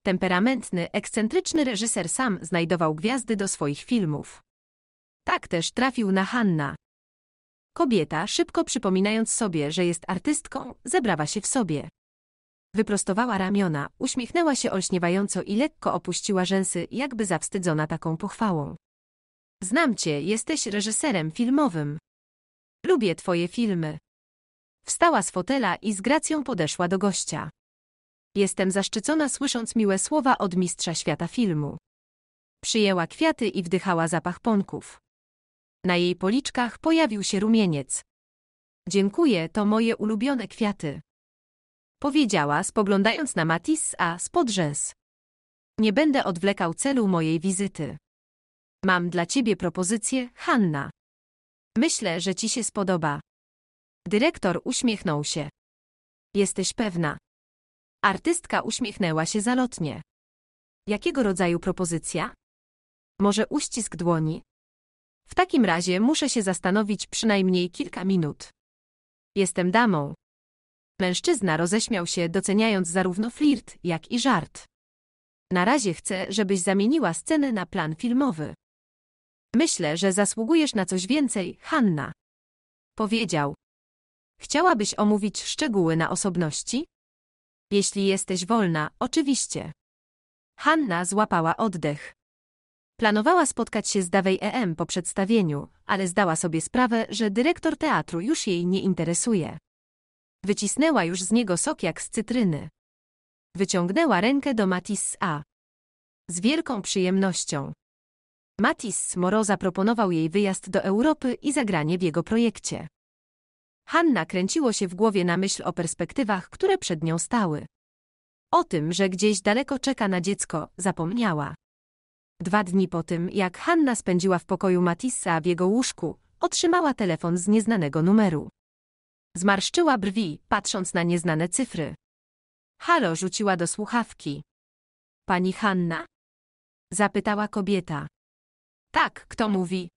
Temperamentny, ekscentryczny reżyser sam znajdował gwiazdy do swoich filmów. Tak też trafił na Hanna. Kobieta, szybko przypominając sobie, że jest artystką, zebrała się w sobie. Wyprostowała ramiona, uśmiechnęła się olśniewająco i lekko opuściła rzęsy, jakby zawstydzona taką pochwałą. Znam cię, jesteś reżyserem filmowym. Lubię twoje filmy. Wstała z fotela i z gracją podeszła do gościa. Jestem zaszczycona słysząc miłe słowa od mistrza świata filmu. Przyjęła kwiaty i wdychała zapach pąków. Na jej policzkach pojawił się rumieniec. Dziękuję, to moje ulubione kwiaty. Powiedziała, spoglądając na Matissa z rzęs. Nie będę odwlekał celu mojej wizyty. Mam dla ciebie propozycję, Hanna. Myślę, że ci się spodoba. Dyrektor uśmiechnął się. Jesteś pewna? Artystka uśmiechnęła się zalotnie. Jakiego rodzaju propozycja? Może uścisk dłoni? W takim razie muszę się zastanowić przynajmniej kilka minut. Jestem damą. Mężczyzna roześmiał się, doceniając zarówno flirt, jak i żart. Na razie chcę, żebyś zamieniła scenę na plan filmowy. Myślę, że zasługujesz na coś więcej, Hanna. Powiedział. Chciałabyś omówić szczegóły na osobności? Jeśli jesteś wolna, oczywiście. Hanna złapała oddech. Planowała spotkać się z Dawej EM po przedstawieniu, ale zdała sobie sprawę, że dyrektor teatru już jej nie interesuje. Wycisnęła już z niego sok jak z cytryny. Wyciągnęła rękę do Matisse A. Z wielką przyjemnością. Matisse Moro zaproponował jej wyjazd do Europy i zagranie w jego projekcie. Hanna kręciło się w głowie na myśl o perspektywach, które przed nią stały. O tym, że gdzieś daleko czeka na dziecko, zapomniała. Dwa dni po tym, jak Hanna spędziła w pokoju Matissa w jego łóżku, otrzymała telefon z nieznanego numeru. Zmarszczyła brwi, patrząc na nieznane cyfry. Halo rzuciła do słuchawki. Pani Hanna? Zapytała kobieta. Tak, kto mówi?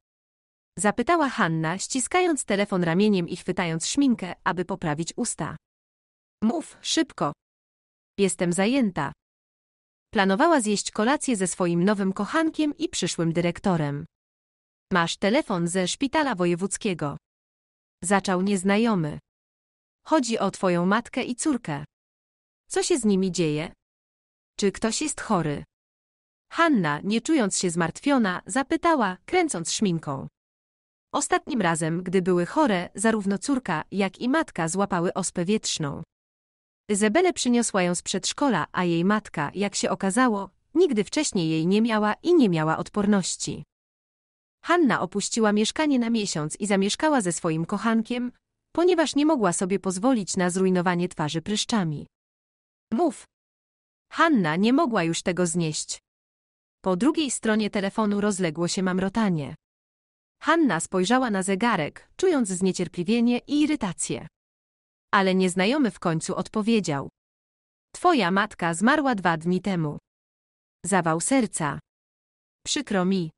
Zapytała Hanna, ściskając telefon ramieniem i chwytając szminkę, aby poprawić usta. Mów, szybko. Jestem zajęta. Planowała zjeść kolację ze swoim nowym kochankiem i przyszłym dyrektorem. Masz telefon ze szpitala wojewódzkiego. Zaczął nieznajomy. Chodzi o twoją matkę i córkę. Co się z nimi dzieje? Czy ktoś jest chory? Hanna, nie czując się zmartwiona, zapytała, kręcąc szminką. Ostatnim razem, gdy były chore, zarówno córka, jak i matka złapały ospę wietrzną. Zebele przyniosła ją z przedszkola, a jej matka, jak się okazało, nigdy wcześniej jej nie miała i nie miała odporności. Hanna opuściła mieszkanie na miesiąc i zamieszkała ze swoim kochankiem, ponieważ nie mogła sobie pozwolić na zrujnowanie twarzy pryszczami. Mów. Hanna nie mogła już tego znieść. Po drugiej stronie telefonu rozległo się mamrotanie. Hanna spojrzała na zegarek, czując zniecierpliwienie i irytację. Ale nieznajomy w końcu odpowiedział. Twoja matka zmarła dwa dni temu. Zawał serca. Przykro mi.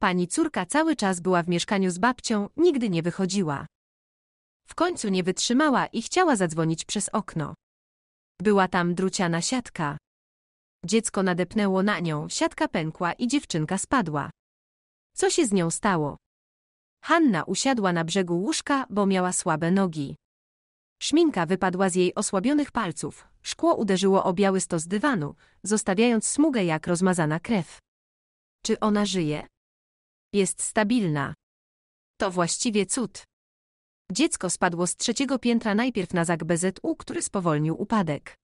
Pani córka cały czas była w mieszkaniu z babcią, nigdy nie wychodziła. W końcu nie wytrzymała i chciała zadzwonić przez okno. Była tam druciana siatka. Dziecko nadepnęło na nią, siatka pękła i dziewczynka spadła. Co się z nią stało? Hanna usiadła na brzegu łóżka, bo miała słabe nogi. Szminka wypadła z jej osłabionych palców, szkło uderzyło o biały stos dywanu, zostawiając smugę jak rozmazana krew. Czy ona żyje? Jest stabilna. To właściwie cud. Dziecko spadło z trzeciego piętra najpierw na zak BZU, który spowolnił upadek.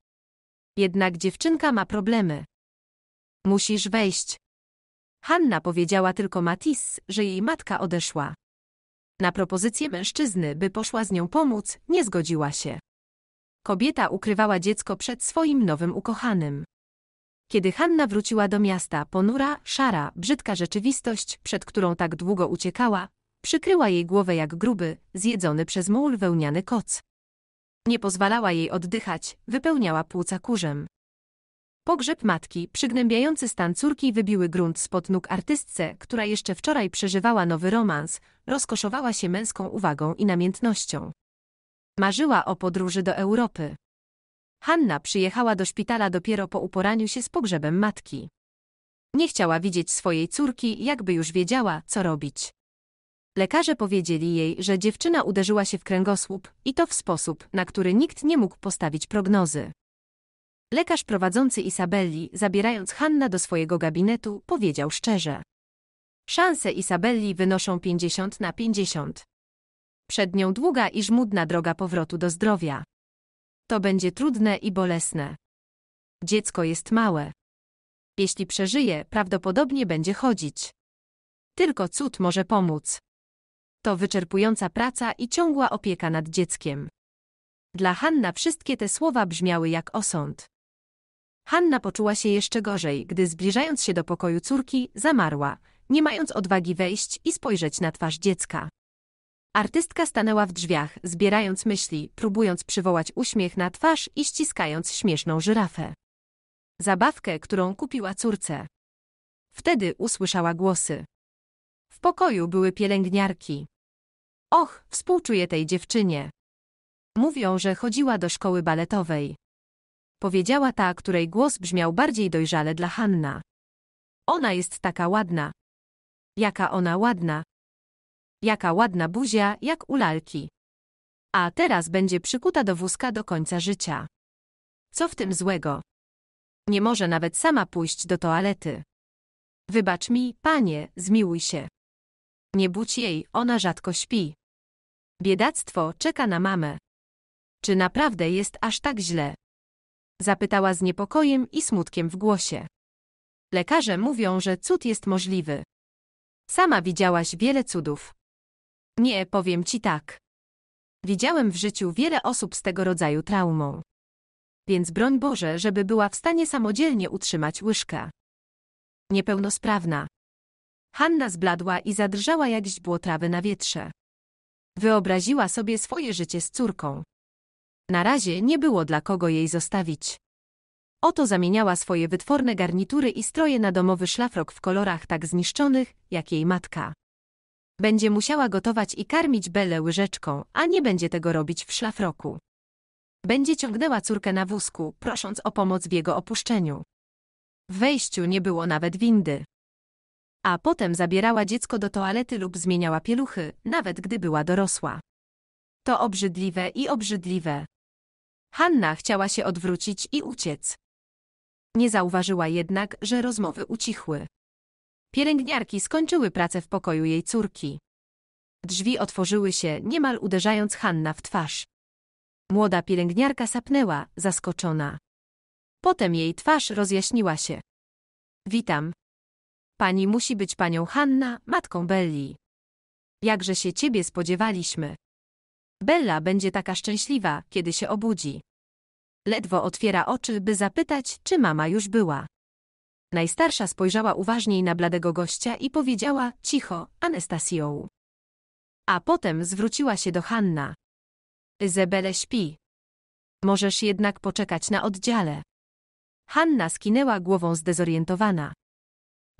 Jednak dziewczynka ma problemy. Musisz wejść. Hanna powiedziała tylko Matis, że jej matka odeszła. Na propozycję mężczyzny, by poszła z nią pomóc, nie zgodziła się. Kobieta ukrywała dziecko przed swoim nowym ukochanym. Kiedy Hanna wróciła do miasta, ponura, szara, brzydka rzeczywistość, przed którą tak długo uciekała, przykryła jej głowę jak gruby, zjedzony przez muł wełniany koc. Nie pozwalała jej oddychać, wypełniała płuca kurzem. Pogrzeb matki, przygnębiający stan córki wybiły grunt spod nóg artystce, która jeszcze wczoraj przeżywała nowy romans, rozkoszowała się męską uwagą i namiętnością. Marzyła o podróży do Europy. Hanna przyjechała do szpitala dopiero po uporaniu się z pogrzebem matki. Nie chciała widzieć swojej córki, jakby już wiedziała, co robić. Lekarze powiedzieli jej, że dziewczyna uderzyła się w kręgosłup i to w sposób, na który nikt nie mógł postawić prognozy. Lekarz prowadzący Isabelli, zabierając Hanna do swojego gabinetu, powiedział szczerze. Szanse Isabelli wynoszą 50 na 50. Przed nią długa i żmudna droga powrotu do zdrowia. To będzie trudne i bolesne. Dziecko jest małe. Jeśli przeżyje, prawdopodobnie będzie chodzić. Tylko cud może pomóc. To wyczerpująca praca i ciągła opieka nad dzieckiem. Dla Hanna wszystkie te słowa brzmiały jak osąd. Hanna poczuła się jeszcze gorzej, gdy zbliżając się do pokoju córki, zamarła, nie mając odwagi wejść i spojrzeć na twarz dziecka. Artystka stanęła w drzwiach, zbierając myśli, próbując przywołać uśmiech na twarz i ściskając śmieszną żyrafę. Zabawkę, którą kupiła córce. Wtedy usłyszała głosy. W pokoju były pielęgniarki. Och, współczuję tej dziewczynie. Mówią, że chodziła do szkoły baletowej powiedziała ta, której głos brzmiał bardziej dojrzale dla Hanna. Ona jest taka ładna. Jaka ona ładna. Jaka ładna buzia, jak u lalki. A teraz będzie przykuta do wózka do końca życia. Co w tym złego? Nie może nawet sama pójść do toalety. Wybacz mi, panie, zmiłuj się. Nie budź jej, ona rzadko śpi. Biedactwo czeka na mamę. Czy naprawdę jest aż tak źle? Zapytała z niepokojem i smutkiem w głosie. Lekarze mówią, że cud jest możliwy. Sama widziałaś wiele cudów. Nie, powiem ci tak. Widziałem w życiu wiele osób z tego rodzaju traumą. Więc broń Boże, żeby była w stanie samodzielnie utrzymać łyżkę. Niepełnosprawna. Hanna zbladła i zadrżała jak źdźbło trawy na wietrze. Wyobraziła sobie swoje życie z córką. Na razie nie było dla kogo jej zostawić. Oto zamieniała swoje wytworne garnitury i stroje na domowy szlafrok w kolorach tak zniszczonych, jak jej matka. Będzie musiała gotować i karmić Belę łyżeczką, a nie będzie tego robić w szlafroku. Będzie ciągnęła córkę na wózku, prosząc o pomoc w jego opuszczeniu. W wejściu nie było nawet windy. A potem zabierała dziecko do toalety lub zmieniała pieluchy, nawet gdy była dorosła. To obrzydliwe i obrzydliwe. Hanna chciała się odwrócić i uciec. Nie zauważyła jednak, że rozmowy ucichły. Pielęgniarki skończyły pracę w pokoju jej córki. Drzwi otworzyły się, niemal uderzając Hanna w twarz. Młoda pielęgniarka sapnęła, zaskoczona. Potem jej twarz rozjaśniła się. Witam. Pani musi być panią Hanna, matką Belli. Jakże się ciebie spodziewaliśmy. Bella będzie taka szczęśliwa, kiedy się obudzi. Ledwo otwiera oczy, by zapytać, czy mama już była. Najstarsza spojrzała uważniej na bladego gościa i powiedziała cicho, Anastasio. A potem zwróciła się do Hanna. Izabele śpi. Możesz jednak poczekać na oddziale. Hanna skinęła głową zdezorientowana.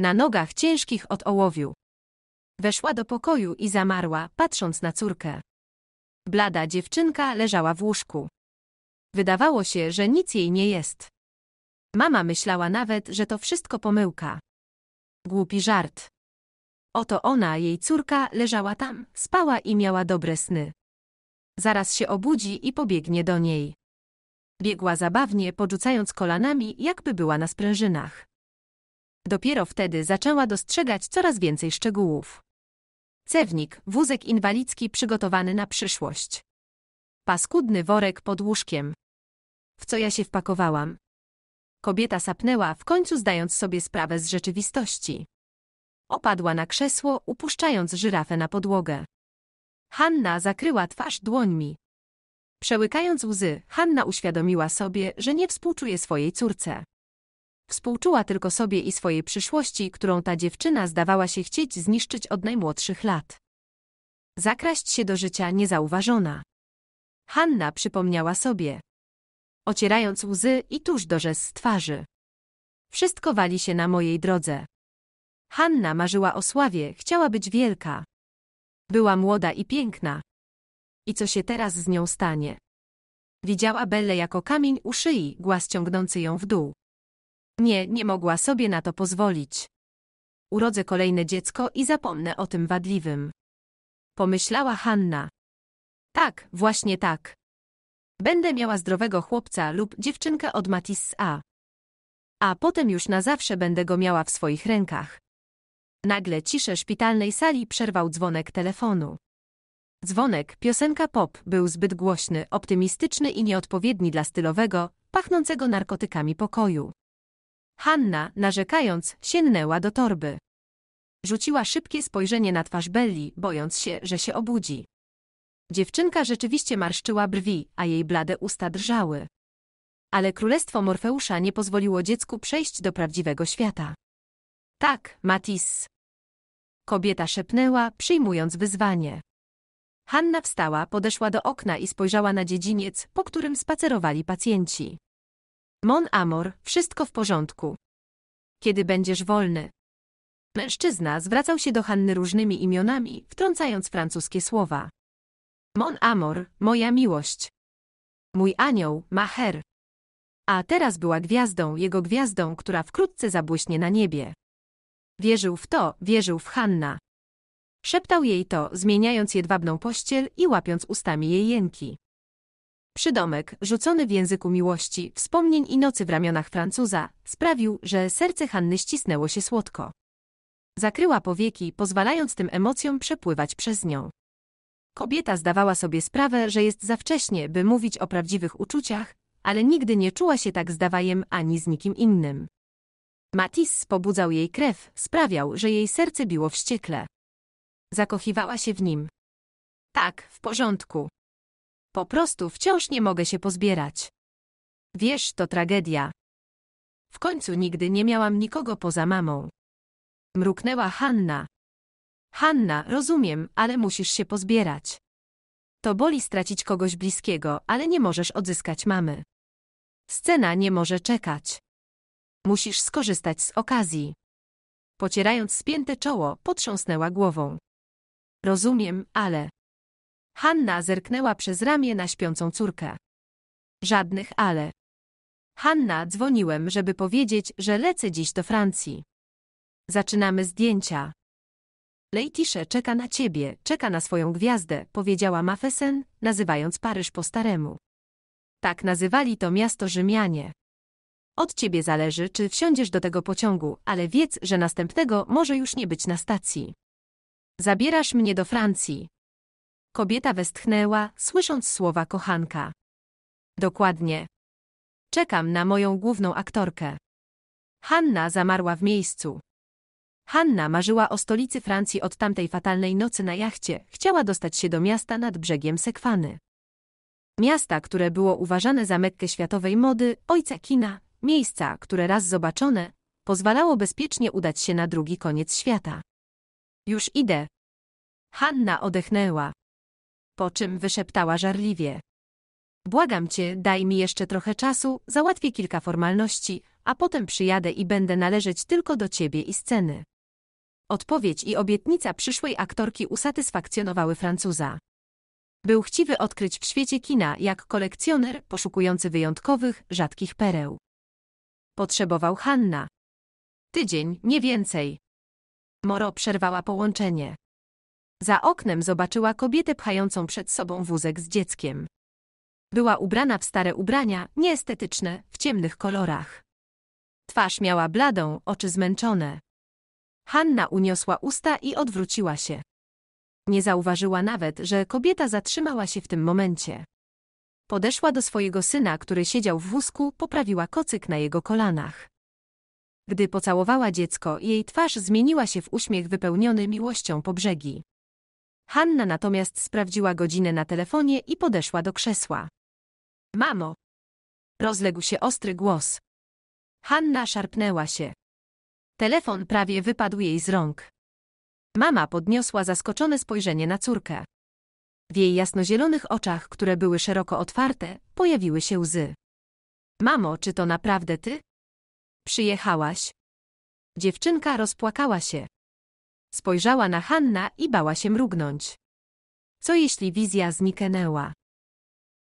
Na nogach ciężkich od ołowiu. Weszła do pokoju i zamarła, patrząc na córkę. Blada dziewczynka leżała w łóżku. Wydawało się, że nic jej nie jest. Mama myślała nawet, że to wszystko pomyłka. Głupi żart. Oto ona, jej córka, leżała tam, spała i miała dobre sny. Zaraz się obudzi i pobiegnie do niej. Biegła zabawnie, podrzucając kolanami, jakby była na sprężynach. Dopiero wtedy zaczęła dostrzegać coraz więcej szczegółów. Cewnik, wózek inwalidzki przygotowany na przyszłość. Paskudny worek pod łóżkiem. W co ja się wpakowałam? Kobieta sapnęła, w końcu zdając sobie sprawę z rzeczywistości. Opadła na krzesło, upuszczając żyrafę na podłogę. Hanna zakryła twarz dłońmi. Przełykając łzy, Hanna uświadomiła sobie, że nie współczuje swojej córce. Współczuła tylko sobie i swojej przyszłości, którą ta dziewczyna zdawała się chcieć zniszczyć od najmłodszych lat. Zakraść się do życia niezauważona. Hanna przypomniała sobie. Ocierając łzy i tuż do z twarzy. Wszystko wali się na mojej drodze. Hanna marzyła o sławie, chciała być wielka. Była młoda i piękna. I co się teraz z nią stanie? Widziała Belle jako kamień u szyi, głaz ciągnący ją w dół. Nie, nie mogła sobie na to pozwolić. Urodzę kolejne dziecko i zapomnę o tym wadliwym. Pomyślała Hanna. Tak, właśnie tak. Będę miała zdrowego chłopca lub dziewczynkę od Matissa. A. A potem już na zawsze będę go miała w swoich rękach. Nagle ciszę szpitalnej sali przerwał dzwonek telefonu. Dzwonek, piosenka pop, był zbyt głośny, optymistyczny i nieodpowiedni dla stylowego, pachnącego narkotykami pokoju. Hanna, narzekając, sięgnęła do torby. Rzuciła szybkie spojrzenie na twarz Belli, bojąc się, że się obudzi. Dziewczynka rzeczywiście marszczyła brwi, a jej blade usta drżały. Ale królestwo Morfeusza nie pozwoliło dziecku przejść do prawdziwego świata. Tak, Matis. Kobieta szepnęła, przyjmując wyzwanie. Hanna wstała, podeszła do okna i spojrzała na dziedziniec, po którym spacerowali pacjenci. Mon Amor, wszystko w porządku. Kiedy będziesz wolny? Mężczyzna zwracał się do Hanny różnymi imionami, wtrącając francuskie słowa. Mon Amor, moja miłość. Mój anioł, Maher. A teraz była gwiazdą, jego gwiazdą, która wkrótce zabłyśnie na niebie. Wierzył w to, wierzył w Hanna. Szeptał jej to, zmieniając jedwabną pościel i łapiąc ustami jej jęki. Przydomek, rzucony w języku miłości, wspomnień i nocy w ramionach Francuza, sprawił, że serce Hanny ścisnęło się słodko. Zakryła powieki, pozwalając tym emocjom przepływać przez nią. Kobieta zdawała sobie sprawę, że jest za wcześnie, by mówić o prawdziwych uczuciach, ale nigdy nie czuła się tak z Dawajem ani z nikim innym. Matisse pobudzał jej krew, sprawiał, że jej serce biło wściekle. Zakochiwała się w nim. Tak, w porządku. Po prostu wciąż nie mogę się pozbierać. Wiesz, to tragedia. W końcu nigdy nie miałam nikogo poza mamą. Mruknęła Hanna. Hanna, rozumiem, ale musisz się pozbierać. To boli stracić kogoś bliskiego, ale nie możesz odzyskać mamy. Scena nie może czekać. Musisz skorzystać z okazji. Pocierając spięte czoło, potrząsnęła głową. Rozumiem, ale. Hanna zerknęła przez ramię na śpiącą córkę. Żadnych ale. Hanna dzwoniłem, żeby powiedzieć, że lecę dziś do Francji. Zaczynamy zdjęcia. Lejtisze czeka na ciebie, czeka na swoją gwiazdę, powiedziała Mafesen, nazywając Paryż po staremu. Tak nazywali to miasto Rzymianie. Od ciebie zależy, czy wsiądziesz do tego pociągu, ale wiedz, że następnego może już nie być na stacji. Zabierasz mnie do Francji, Kobieta westchnęła, słysząc słowa kochanka. Dokładnie. Czekam na moją główną aktorkę. Hanna zamarła w miejscu. Hanna marzyła o stolicy Francji od tamtej fatalnej nocy na jachcie, chciała dostać się do miasta nad brzegiem Sekwany. Miasta, które było uważane za metkę światowej mody, ojca kina, miejsca, które raz zobaczone, pozwalało bezpiecznie udać się na drugi koniec świata. Już idę. Hanna odechnęła po czym wyszeptała żarliwie. Błagam cię, daj mi jeszcze trochę czasu, załatwię kilka formalności, a potem przyjadę i będę należeć tylko do ciebie i sceny. Odpowiedź i obietnica przyszłej aktorki usatysfakcjonowały Francuza. Był chciwy odkryć w świecie kina jak kolekcjoner poszukujący wyjątkowych, rzadkich pereł. Potrzebował Hanna. Tydzień, nie więcej. Moro przerwała połączenie. Za oknem zobaczyła kobietę pchającą przed sobą wózek z dzieckiem. Była ubrana w stare ubrania, nieestetyczne, w ciemnych kolorach. Twarz miała bladą, oczy zmęczone. Hanna uniosła usta i odwróciła się. Nie zauważyła nawet, że kobieta zatrzymała się w tym momencie. Podeszła do swojego syna, który siedział w wózku, poprawiła kocyk na jego kolanach. Gdy pocałowała dziecko, jej twarz zmieniła się w uśmiech wypełniony miłością po brzegi. Hanna natomiast sprawdziła godzinę na telefonie i podeszła do krzesła. Mamo! Rozległ się ostry głos. Hanna szarpnęła się. Telefon prawie wypadł jej z rąk. Mama podniosła zaskoczone spojrzenie na córkę. W jej jasnozielonych oczach, które były szeroko otwarte, pojawiły się łzy. Mamo, czy to naprawdę ty? Przyjechałaś? Dziewczynka rozpłakała się. Spojrzała na Hanna i bała się mrugnąć. Co jeśli wizja zniknęła?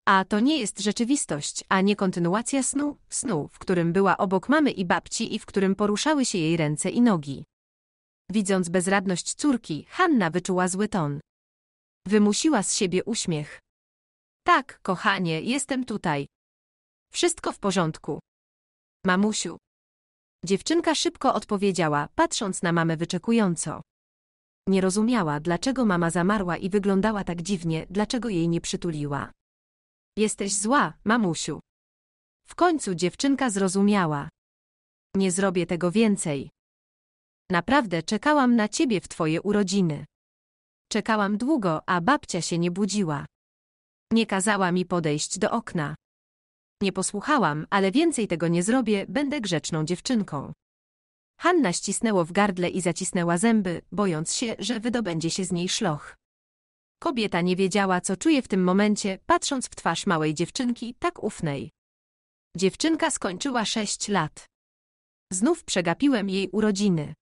A to nie jest rzeczywistość, a nie kontynuacja snu, snu, w którym była obok mamy i babci i w którym poruszały się jej ręce i nogi. Widząc bezradność córki, Hanna wyczuła zły ton. Wymusiła z siebie uśmiech. Tak, kochanie, jestem tutaj. Wszystko w porządku. Mamusiu. Dziewczynka szybko odpowiedziała, patrząc na mamę wyczekująco. Nie rozumiała, dlaczego mama zamarła i wyglądała tak dziwnie, dlaczego jej nie przytuliła. Jesteś zła, mamusiu. W końcu dziewczynka zrozumiała. Nie zrobię tego więcej. Naprawdę czekałam na ciebie w twoje urodziny. Czekałam długo, a babcia się nie budziła. Nie kazała mi podejść do okna. Nie posłuchałam, ale więcej tego nie zrobię, będę grzeczną dziewczynką. Hanna ścisnęło w gardle i zacisnęła zęby, bojąc się, że wydobędzie się z niej szloch. Kobieta nie wiedziała, co czuje w tym momencie, patrząc w twarz małej dziewczynki, tak ufnej. Dziewczynka skończyła sześć lat. Znów przegapiłem jej urodziny.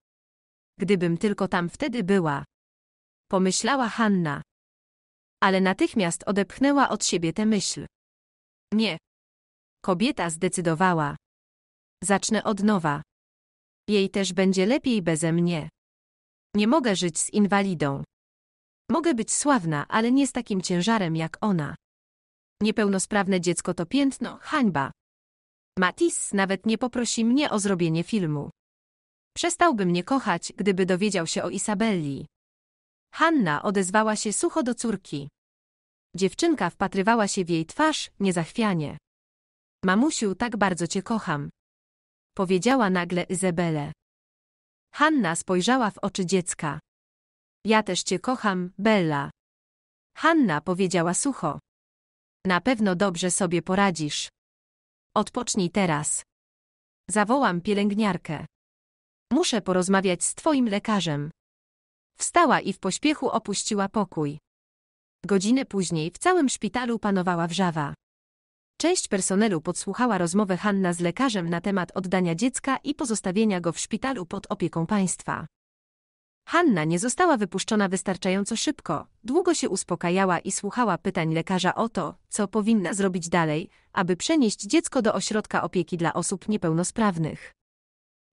Gdybym tylko tam wtedy była. Pomyślała Hanna. Ale natychmiast odepchnęła od siebie tę myśl. Nie. Kobieta zdecydowała. Zacznę od nowa. Jej też będzie lepiej beze mnie. Nie mogę żyć z inwalidą. Mogę być sławna, ale nie z takim ciężarem jak ona. Niepełnosprawne dziecko to piętno, hańba. Matisse nawet nie poprosi mnie o zrobienie filmu. Przestałby mnie kochać, gdyby dowiedział się o Isabelli. Hanna odezwała się sucho do córki. Dziewczynka wpatrywała się w jej twarz niezachwianie. Mamusiu, tak bardzo cię kocham powiedziała nagle Izabele. Hanna spojrzała w oczy dziecka. Ja też cię kocham, Bella. Hanna powiedziała sucho. Na pewno dobrze sobie poradzisz. Odpocznij teraz. Zawołam pielęgniarkę. Muszę porozmawiać z twoim lekarzem. Wstała i w pośpiechu opuściła pokój. Godziny później w całym szpitalu panowała wrzawa. Część personelu podsłuchała rozmowę Hanna z lekarzem na temat oddania dziecka i pozostawienia go w szpitalu pod opieką państwa. Hanna nie została wypuszczona wystarczająco szybko, długo się uspokajała i słuchała pytań lekarza o to, co powinna zrobić dalej, aby przenieść dziecko do ośrodka opieki dla osób niepełnosprawnych.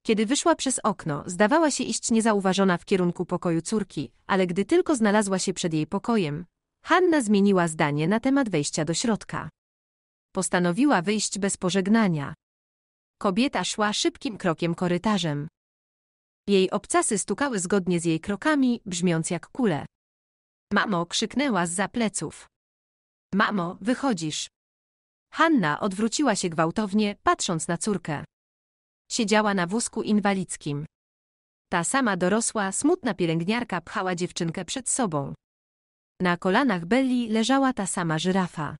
Kiedy wyszła przez okno, zdawała się iść niezauważona w kierunku pokoju córki, ale gdy tylko znalazła się przed jej pokojem, Hanna zmieniła zdanie na temat wejścia do środka. Postanowiła wyjść bez pożegnania. Kobieta szła szybkim krokiem korytarzem. Jej obcasy stukały zgodnie z jej krokami, brzmiąc jak kule. Mamo krzyknęła z za pleców. Mamo, wychodzisz. Hanna odwróciła się gwałtownie, patrząc na córkę. Siedziała na wózku inwalidzkim. Ta sama dorosła, smutna pielęgniarka pchała dziewczynkę przed sobą. Na kolanach Belli leżała ta sama żyrafa.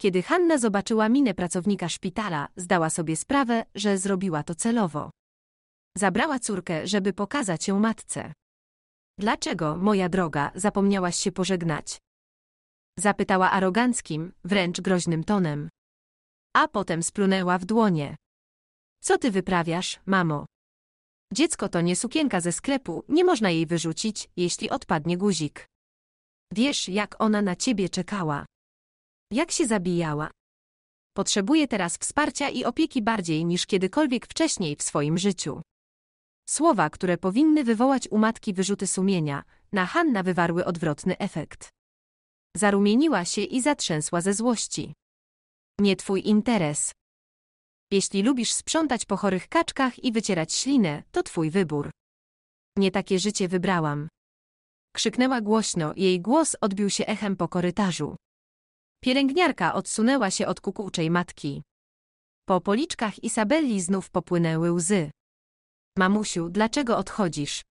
Kiedy Hanna zobaczyła minę pracownika szpitala, zdała sobie sprawę, że zrobiła to celowo. Zabrała córkę, żeby pokazać ją matce. Dlaczego, moja droga, zapomniałaś się pożegnać? Zapytała aroganckim, wręcz groźnym tonem. A potem splunęła w dłonie. Co ty wyprawiasz, mamo? Dziecko to nie sukienka ze sklepu, nie można jej wyrzucić, jeśli odpadnie guzik. Wiesz, jak ona na ciebie czekała. Jak się zabijała? Potrzebuje teraz wsparcia i opieki bardziej niż kiedykolwiek wcześniej w swoim życiu. Słowa, które powinny wywołać u matki wyrzuty sumienia, na Hanna wywarły odwrotny efekt. Zarumieniła się i zatrzęsła ze złości. Nie twój interes. Jeśli lubisz sprzątać po chorych kaczkach i wycierać ślinę, to twój wybór. Nie takie życie wybrałam. Krzyknęła głośno, jej głos odbił się echem po korytarzu. Pielęgniarka odsunęła się od kukułczej matki. Po policzkach Isabelli znów popłynęły łzy. Mamusiu, dlaczego odchodzisz?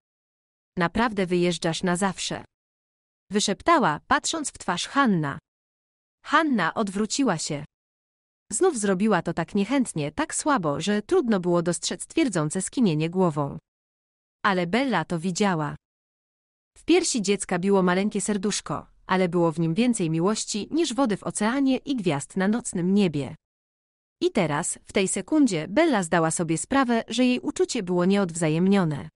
Naprawdę wyjeżdżasz na zawsze. Wyszeptała, patrząc w twarz Hanna. Hanna odwróciła się. Znów zrobiła to tak niechętnie, tak słabo, że trudno było dostrzec twierdzące skinienie głową. Ale Bella to widziała. W piersi dziecka biło maleńkie serduszko ale było w nim więcej miłości niż wody w oceanie i gwiazd na nocnym niebie. I teraz, w tej sekundzie, Bella zdała sobie sprawę, że jej uczucie było nieodwzajemnione.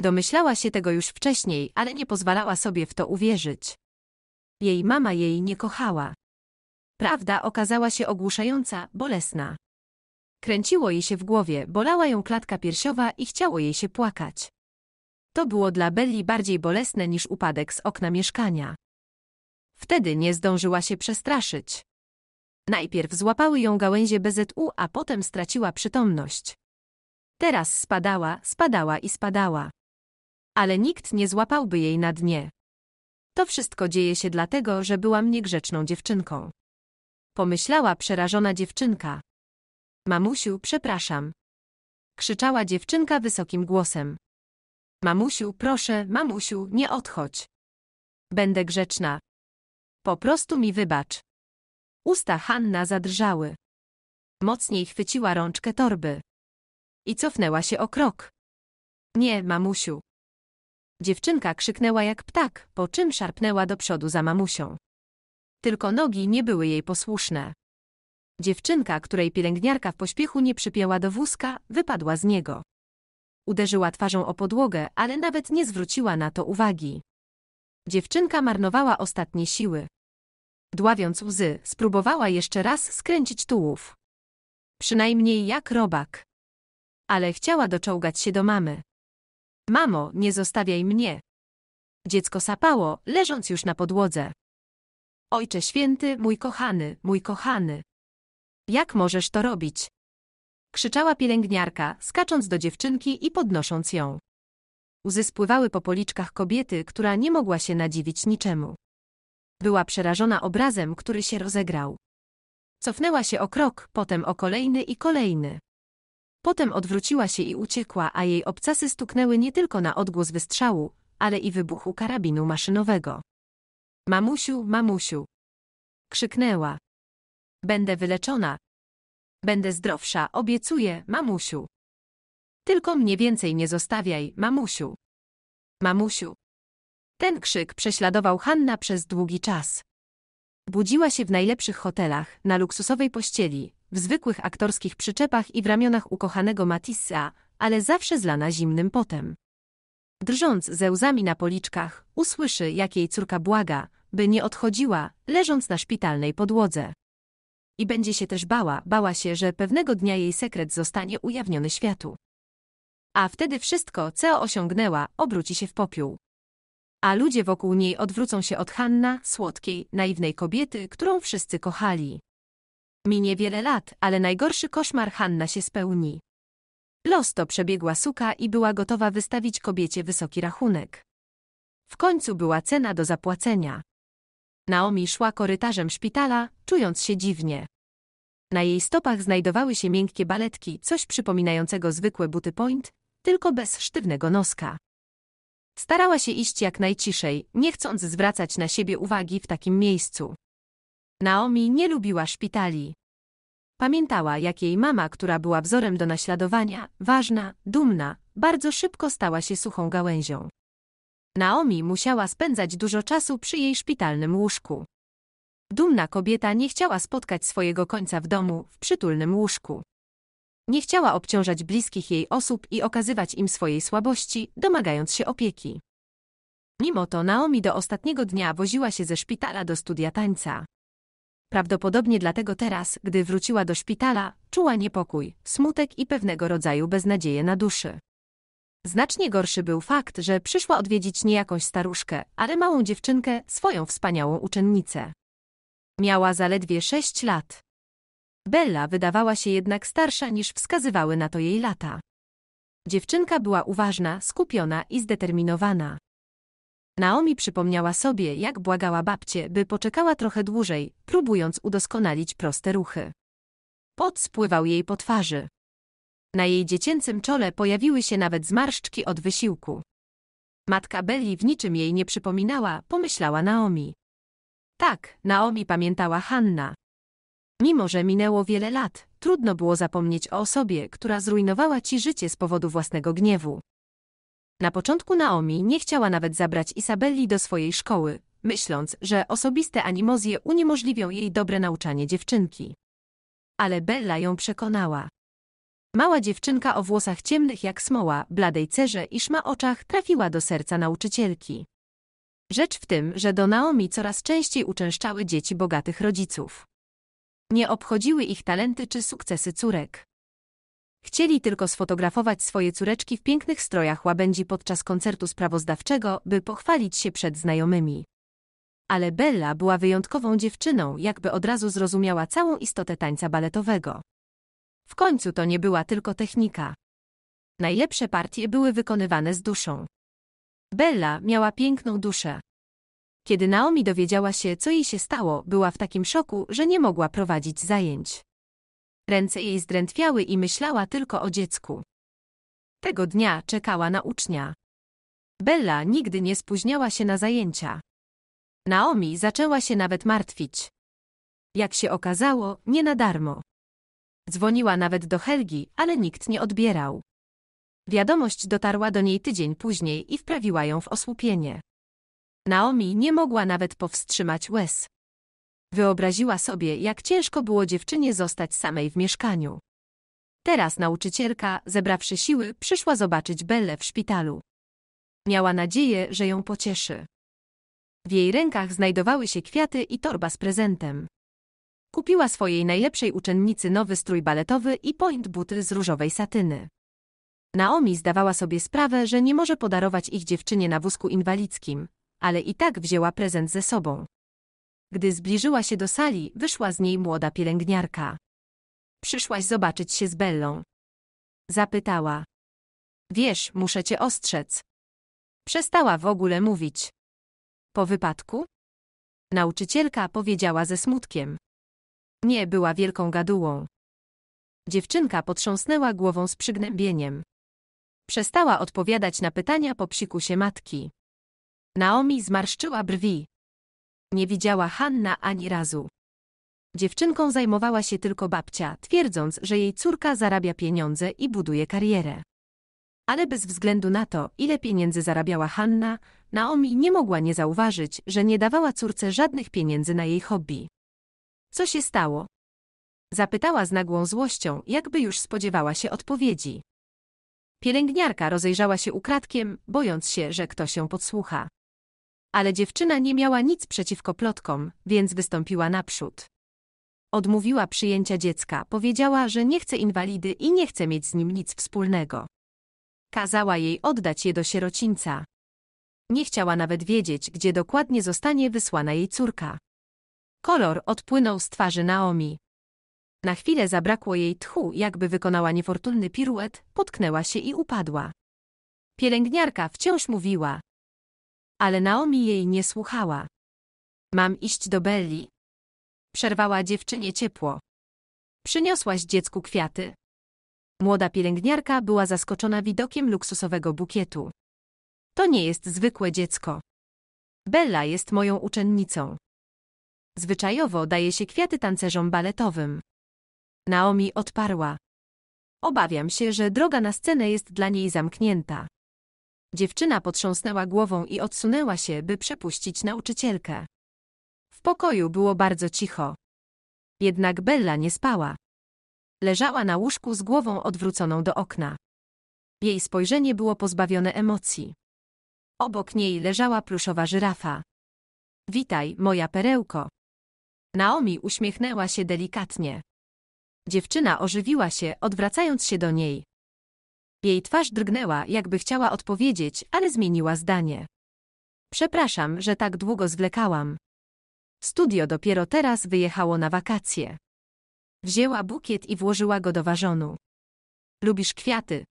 Domyślała się tego już wcześniej, ale nie pozwalała sobie w to uwierzyć. Jej mama jej nie kochała. Prawda okazała się ogłuszająca, bolesna. Kręciło jej się w głowie, bolała ją klatka piersiowa i chciało jej się płakać. To było dla Belli bardziej bolesne niż upadek z okna mieszkania. Wtedy nie zdążyła się przestraszyć. Najpierw złapały ją gałęzie BZU, a potem straciła przytomność. Teraz spadała, spadała i spadała. Ale nikt nie złapałby jej na dnie. To wszystko dzieje się dlatego, że byłam niegrzeczną dziewczynką. Pomyślała przerażona dziewczynka. Mamusiu, przepraszam. Krzyczała dziewczynka wysokim głosem. Mamusiu, proszę, mamusiu, nie odchodź. Będę grzeczna, po prostu mi wybacz. Usta Hanna zadrżały. Mocniej chwyciła rączkę torby. I cofnęła się o krok. Nie, mamusiu. Dziewczynka krzyknęła jak ptak, po czym szarpnęła do przodu za mamusią. Tylko nogi nie były jej posłuszne. Dziewczynka, której pielęgniarka w pośpiechu nie przypięła do wózka, wypadła z niego. Uderzyła twarzą o podłogę, ale nawet nie zwróciła na to uwagi. Dziewczynka marnowała ostatnie siły. Dławiąc łzy, spróbowała jeszcze raz skręcić tułów. Przynajmniej jak robak. Ale chciała doczołgać się do mamy. Mamo, nie zostawiaj mnie. Dziecko sapało, leżąc już na podłodze. Ojcze święty, mój kochany, mój kochany. Jak możesz to robić? Krzyczała pielęgniarka, skacząc do dziewczynki i podnosząc ją. Łzy spływały po policzkach kobiety, która nie mogła się nadziwić niczemu. Była przerażona obrazem, który się rozegrał. Cofnęła się o krok, potem o kolejny i kolejny. Potem odwróciła się i uciekła, a jej obcasy stuknęły nie tylko na odgłos wystrzału, ale i wybuchu karabinu maszynowego. Mamusiu, mamusiu! Krzyknęła. Będę wyleczona. Będę zdrowsza, obiecuję, mamusiu. Tylko mnie więcej nie zostawiaj, mamusiu. Mamusiu. Ten krzyk prześladował Hanna przez długi czas. Budziła się w najlepszych hotelach, na luksusowej pościeli, w zwykłych aktorskich przyczepach i w ramionach ukochanego Matissa, ale zawsze zlana zimnym potem. Drżąc ze łzami na policzkach, usłyszy, jak jej córka błaga, by nie odchodziła, leżąc na szpitalnej podłodze. I będzie się też bała, bała się, że pewnego dnia jej sekret zostanie ujawniony światu. A wtedy wszystko, co osiągnęła, obróci się w popiół. A ludzie wokół niej odwrócą się od Hanna, słodkiej, naiwnej kobiety, którą wszyscy kochali. Minie wiele lat, ale najgorszy koszmar Hanna się spełni. Los to przebiegła suka i była gotowa wystawić kobiecie wysoki rachunek. W końcu była cena do zapłacenia. Naomi szła korytarzem szpitala, czując się dziwnie. Na jej stopach znajdowały się miękkie baletki, coś przypominającego zwykłe buty point, tylko bez sztywnego noska. Starała się iść jak najciszej, nie chcąc zwracać na siebie uwagi w takim miejscu. Naomi nie lubiła szpitali. Pamiętała, jak jej mama, która była wzorem do naśladowania, ważna, dumna, bardzo szybko stała się suchą gałęzią. Naomi musiała spędzać dużo czasu przy jej szpitalnym łóżku. Dumna kobieta nie chciała spotkać swojego końca w domu, w przytulnym łóżku. Nie chciała obciążać bliskich jej osób i okazywać im swojej słabości, domagając się opieki. Mimo to Naomi do ostatniego dnia woziła się ze szpitala do studia tańca. Prawdopodobnie dlatego teraz, gdy wróciła do szpitala, czuła niepokój, smutek i pewnego rodzaju beznadzieję na duszy. Znacznie gorszy był fakt, że przyszła odwiedzić nie jakąś staruszkę, ale małą dziewczynkę, swoją wspaniałą uczennicę. Miała zaledwie sześć lat. Bella wydawała się jednak starsza niż wskazywały na to jej lata. Dziewczynka była uważna, skupiona i zdeterminowana. Naomi przypomniała sobie, jak błagała babcie, by poczekała trochę dłużej, próbując udoskonalić proste ruchy. Pot spływał jej po twarzy. Na jej dziecięcym czole pojawiły się nawet zmarszczki od wysiłku. Matka Belli w niczym jej nie przypominała, pomyślała Naomi. Tak, Naomi pamiętała Hanna. Mimo, że minęło wiele lat, trudno było zapomnieć o osobie, która zrujnowała ci życie z powodu własnego gniewu. Na początku Naomi nie chciała nawet zabrać Isabelli do swojej szkoły, myśląc, że osobiste animozje uniemożliwią jej dobre nauczanie dziewczynki. Ale Bella ją przekonała. Mała dziewczynka o włosach ciemnych jak smoła, bladej cerze i szma oczach trafiła do serca nauczycielki. Rzecz w tym, że do Naomi coraz częściej uczęszczały dzieci bogatych rodziców. Nie obchodziły ich talenty czy sukcesy córek. Chcieli tylko sfotografować swoje córeczki w pięknych strojach łabędzi podczas koncertu sprawozdawczego, by pochwalić się przed znajomymi. Ale Bella była wyjątkową dziewczyną, jakby od razu zrozumiała całą istotę tańca baletowego. W końcu to nie była tylko technika. Najlepsze partie były wykonywane z duszą. Bella miała piękną duszę. Kiedy Naomi dowiedziała się, co jej się stało, była w takim szoku, że nie mogła prowadzić zajęć. Ręce jej zdrętwiały i myślała tylko o dziecku. Tego dnia czekała na ucznia. Bella nigdy nie spóźniała się na zajęcia. Naomi zaczęła się nawet martwić. Jak się okazało, nie na darmo. Dzwoniła nawet do Helgi, ale nikt nie odbierał. Wiadomość dotarła do niej tydzień później i wprawiła ją w osłupienie. Naomi nie mogła nawet powstrzymać łez. Wyobraziła sobie, jak ciężko było dziewczynie zostać samej w mieszkaniu. Teraz nauczycielka, zebrawszy siły, przyszła zobaczyć Belle w szpitalu. Miała nadzieję, że ją pocieszy. W jej rękach znajdowały się kwiaty i torba z prezentem. Kupiła swojej najlepszej uczennicy nowy strój baletowy i point buty z różowej satyny. Naomi zdawała sobie sprawę, że nie może podarować ich dziewczynie na wózku inwalidzkim, ale i tak wzięła prezent ze sobą. Gdy zbliżyła się do sali, wyszła z niej młoda pielęgniarka. Przyszłaś zobaczyć się z Bellą. Zapytała. Wiesz, muszę cię ostrzec. Przestała w ogóle mówić. Po wypadku? Nauczycielka powiedziała ze smutkiem. Nie była wielką gadułą. Dziewczynka potrząsnęła głową z przygnębieniem. Przestała odpowiadać na pytania po psikusie matki. Naomi zmarszczyła brwi. Nie widziała Hanna ani razu. Dziewczynką zajmowała się tylko babcia, twierdząc, że jej córka zarabia pieniądze i buduje karierę. Ale bez względu na to, ile pieniędzy zarabiała Hanna, Naomi nie mogła nie zauważyć, że nie dawała córce żadnych pieniędzy na jej hobby. Co się stało? Zapytała z nagłą złością, jakby już spodziewała się odpowiedzi. Pielęgniarka rozejrzała się ukradkiem, bojąc się, że ktoś się podsłucha. Ale dziewczyna nie miała nic przeciwko plotkom, więc wystąpiła naprzód. Odmówiła przyjęcia dziecka, powiedziała, że nie chce inwalidy i nie chce mieć z nim nic wspólnego. Kazała jej oddać je do sierocińca. Nie chciała nawet wiedzieć, gdzie dokładnie zostanie wysłana jej córka. Kolor odpłynął z twarzy Naomi. Na chwilę zabrakło jej tchu, jakby wykonała niefortunny piruet, potknęła się i upadła. Pielęgniarka wciąż mówiła, ale Naomi jej nie słuchała. Mam iść do Belli. Przerwała dziewczynie ciepło. Przyniosłaś dziecku kwiaty. Młoda pielęgniarka była zaskoczona widokiem luksusowego bukietu. To nie jest zwykłe dziecko. Bella jest moją uczennicą. Zwyczajowo daje się kwiaty tancerzom baletowym. Naomi odparła. Obawiam się, że droga na scenę jest dla niej zamknięta. Dziewczyna potrząsnęła głową i odsunęła się, by przepuścić nauczycielkę. W pokoju było bardzo cicho. Jednak Bella nie spała. Leżała na łóżku z głową odwróconą do okna. Jej spojrzenie było pozbawione emocji. Obok niej leżała pluszowa żyrafa. Witaj, moja perełko. Naomi uśmiechnęła się delikatnie. Dziewczyna ożywiła się, odwracając się do niej. Jej twarz drgnęła, jakby chciała odpowiedzieć, ale zmieniła zdanie. Przepraszam, że tak długo zwlekałam. Studio dopiero teraz wyjechało na wakacje. Wzięła bukiet i włożyła go do ważonu. Lubisz kwiaty?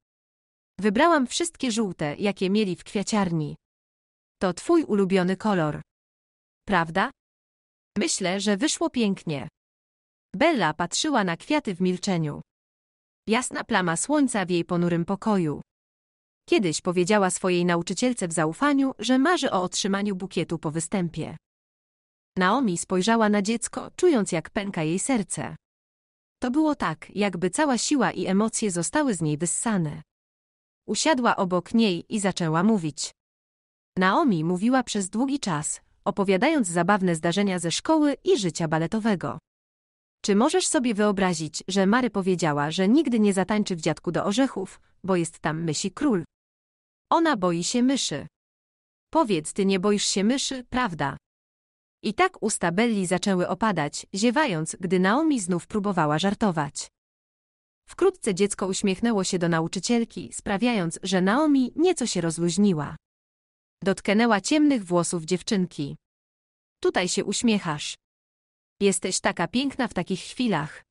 Wybrałam wszystkie żółte, jakie mieli w kwiaciarni. To twój ulubiony kolor. Prawda? Myślę, że wyszło pięknie. Bella patrzyła na kwiaty w milczeniu jasna plama słońca w jej ponurym pokoju. Kiedyś powiedziała swojej nauczycielce w zaufaniu, że marzy o otrzymaniu bukietu po występie. Naomi spojrzała na dziecko, czując jak pęka jej serce. To było tak, jakby cała siła i emocje zostały z niej wyssane. Usiadła obok niej i zaczęła mówić. Naomi mówiła przez długi czas, opowiadając zabawne zdarzenia ze szkoły i życia baletowego. Czy możesz sobie wyobrazić, że Mary powiedziała, że nigdy nie zatańczy w dziadku do orzechów, bo jest tam mysi król? Ona boi się myszy. Powiedz, ty nie boisz się myszy, prawda? I tak usta Belli zaczęły opadać, ziewając, gdy Naomi znów próbowała żartować. Wkrótce dziecko uśmiechnęło się do nauczycielki, sprawiając, że Naomi nieco się rozluźniła. Dotknęła ciemnych włosów dziewczynki. Tutaj się uśmiechasz. Jesteś taka piękna w takich chwilach.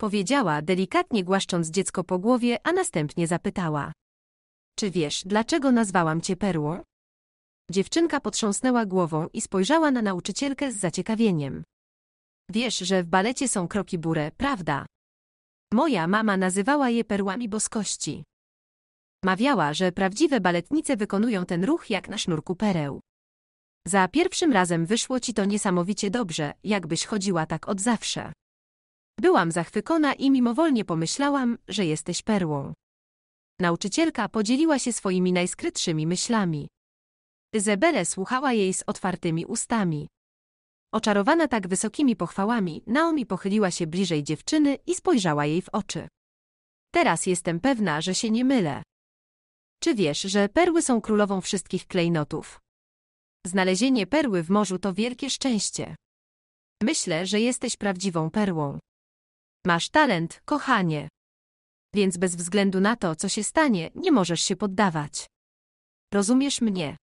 Powiedziała, delikatnie głaszcząc dziecko po głowie, a następnie zapytała. Czy wiesz, dlaczego nazwałam cię perłą? Dziewczynka potrząsnęła głową i spojrzała na nauczycielkę z zaciekawieniem. Wiesz, że w balecie są kroki burę, prawda? Moja mama nazywała je perłami boskości. Mawiała, że prawdziwe baletnice wykonują ten ruch jak na sznurku pereł. Za pierwszym razem wyszło ci to niesamowicie dobrze, jakbyś chodziła tak od zawsze. Byłam zachwycona i mimowolnie pomyślałam, że jesteś perłą. Nauczycielka podzieliła się swoimi najskrytszymi myślami. Izabele słuchała jej z otwartymi ustami. Oczarowana tak wysokimi pochwałami, Naomi pochyliła się bliżej dziewczyny i spojrzała jej w oczy. Teraz jestem pewna, że się nie mylę. Czy wiesz, że perły są królową wszystkich klejnotów? Znalezienie perły w morzu to wielkie szczęście. Myślę, że jesteś prawdziwą perłą. Masz talent, kochanie. Więc bez względu na to, co się stanie, nie możesz się poddawać. Rozumiesz mnie?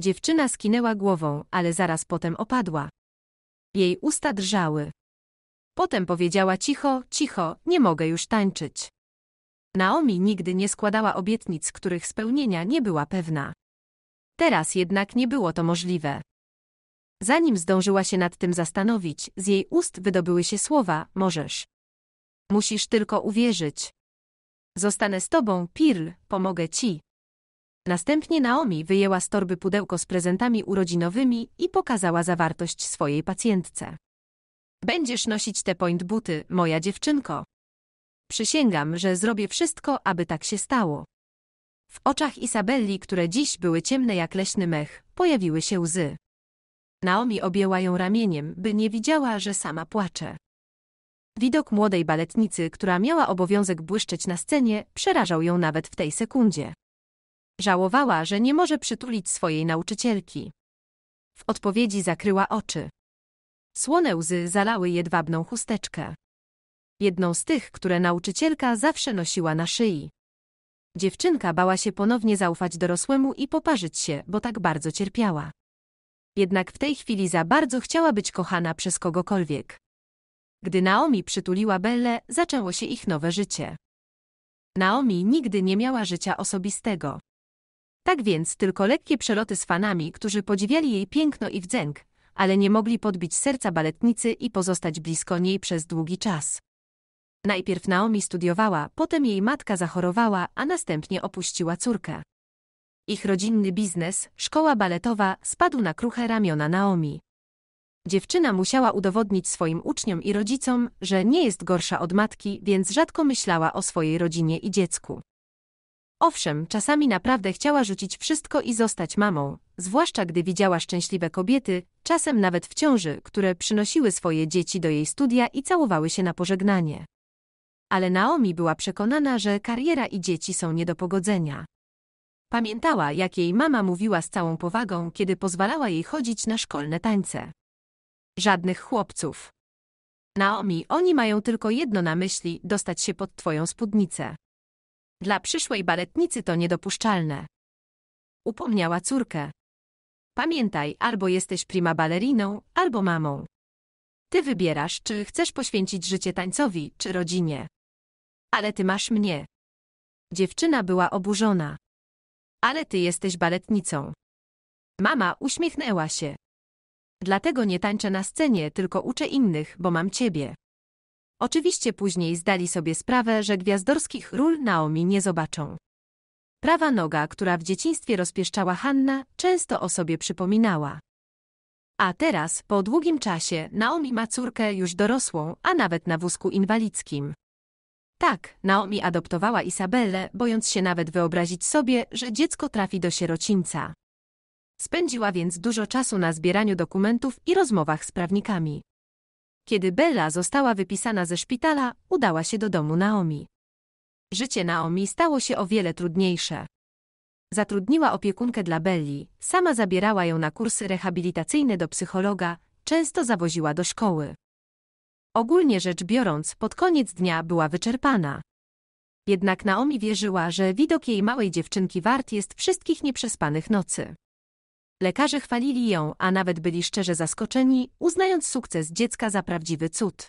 Dziewczyna skinęła głową, ale zaraz potem opadła. Jej usta drżały. Potem powiedziała cicho, cicho, nie mogę już tańczyć. Naomi nigdy nie składała obietnic, których spełnienia nie była pewna. Teraz jednak nie było to możliwe. Zanim zdążyła się nad tym zastanowić, z jej ust wydobyły się słowa: Możesz. Musisz tylko uwierzyć. Zostanę z tobą, Pirl, pomogę ci. Następnie Naomi wyjęła z torby pudełko z prezentami urodzinowymi i pokazała zawartość swojej pacjentce. Będziesz nosić te point buty, moja dziewczynko. Przysięgam, że zrobię wszystko, aby tak się stało. W oczach Isabelli, które dziś były ciemne jak leśny mech, pojawiły się łzy. Naomi objęła ją ramieniem, by nie widziała, że sama płacze. Widok młodej baletnicy, która miała obowiązek błyszczeć na scenie, przerażał ją nawet w tej sekundzie. Żałowała, że nie może przytulić swojej nauczycielki. W odpowiedzi zakryła oczy. Słone łzy zalały jedwabną chusteczkę. Jedną z tych, które nauczycielka zawsze nosiła na szyi. Dziewczynka bała się ponownie zaufać dorosłemu i poparzyć się, bo tak bardzo cierpiała. Jednak w tej chwili za bardzo chciała być kochana przez kogokolwiek. Gdy Naomi przytuliła Belle, zaczęło się ich nowe życie. Naomi nigdy nie miała życia osobistego. Tak więc tylko lekkie przeloty z fanami, którzy podziwiali jej piękno i wdzęk, ale nie mogli podbić serca baletnicy i pozostać blisko niej przez długi czas. Najpierw Naomi studiowała, potem jej matka zachorowała, a następnie opuściła córkę. Ich rodzinny biznes, szkoła baletowa, spadł na kruche ramiona Naomi. Dziewczyna musiała udowodnić swoim uczniom i rodzicom, że nie jest gorsza od matki, więc rzadko myślała o swojej rodzinie i dziecku. Owszem, czasami naprawdę chciała rzucić wszystko i zostać mamą, zwłaszcza gdy widziała szczęśliwe kobiety, czasem nawet w ciąży, które przynosiły swoje dzieci do jej studia i całowały się na pożegnanie ale Naomi była przekonana, że kariera i dzieci są nie do pogodzenia. Pamiętała, jak jej mama mówiła z całą powagą, kiedy pozwalała jej chodzić na szkolne tańce. Żadnych chłopców. Naomi, oni mają tylko jedno na myśli dostać się pod twoją spódnicę. Dla przyszłej baletnicy to niedopuszczalne. Upomniała córkę. Pamiętaj, albo jesteś prima baleriną, albo mamą. Ty wybierasz, czy chcesz poświęcić życie tańcowi, czy rodzinie. Ale ty masz mnie. Dziewczyna była oburzona. Ale ty jesteś baletnicą. Mama uśmiechnęła się. Dlatego nie tańczę na scenie, tylko uczę innych, bo mam ciebie. Oczywiście później zdali sobie sprawę, że gwiazdorskich ról Naomi nie zobaczą. Prawa noga, która w dzieciństwie rozpieszczała Hanna, często o sobie przypominała. A teraz, po długim czasie, Naomi ma córkę już dorosłą, a nawet na wózku inwalidzkim. Tak, Naomi adoptowała Isabelle, bojąc się nawet wyobrazić sobie, że dziecko trafi do sierocińca. Spędziła więc dużo czasu na zbieraniu dokumentów i rozmowach z prawnikami. Kiedy Bella została wypisana ze szpitala, udała się do domu Naomi. Życie Naomi stało się o wiele trudniejsze. Zatrudniła opiekunkę dla Belli, sama zabierała ją na kursy rehabilitacyjne do psychologa, często zawoziła do szkoły. Ogólnie rzecz biorąc, pod koniec dnia była wyczerpana. Jednak Naomi wierzyła, że widok jej małej dziewczynki wart jest wszystkich nieprzespanych nocy. Lekarze chwalili ją, a nawet byli szczerze zaskoczeni, uznając sukces dziecka za prawdziwy cud.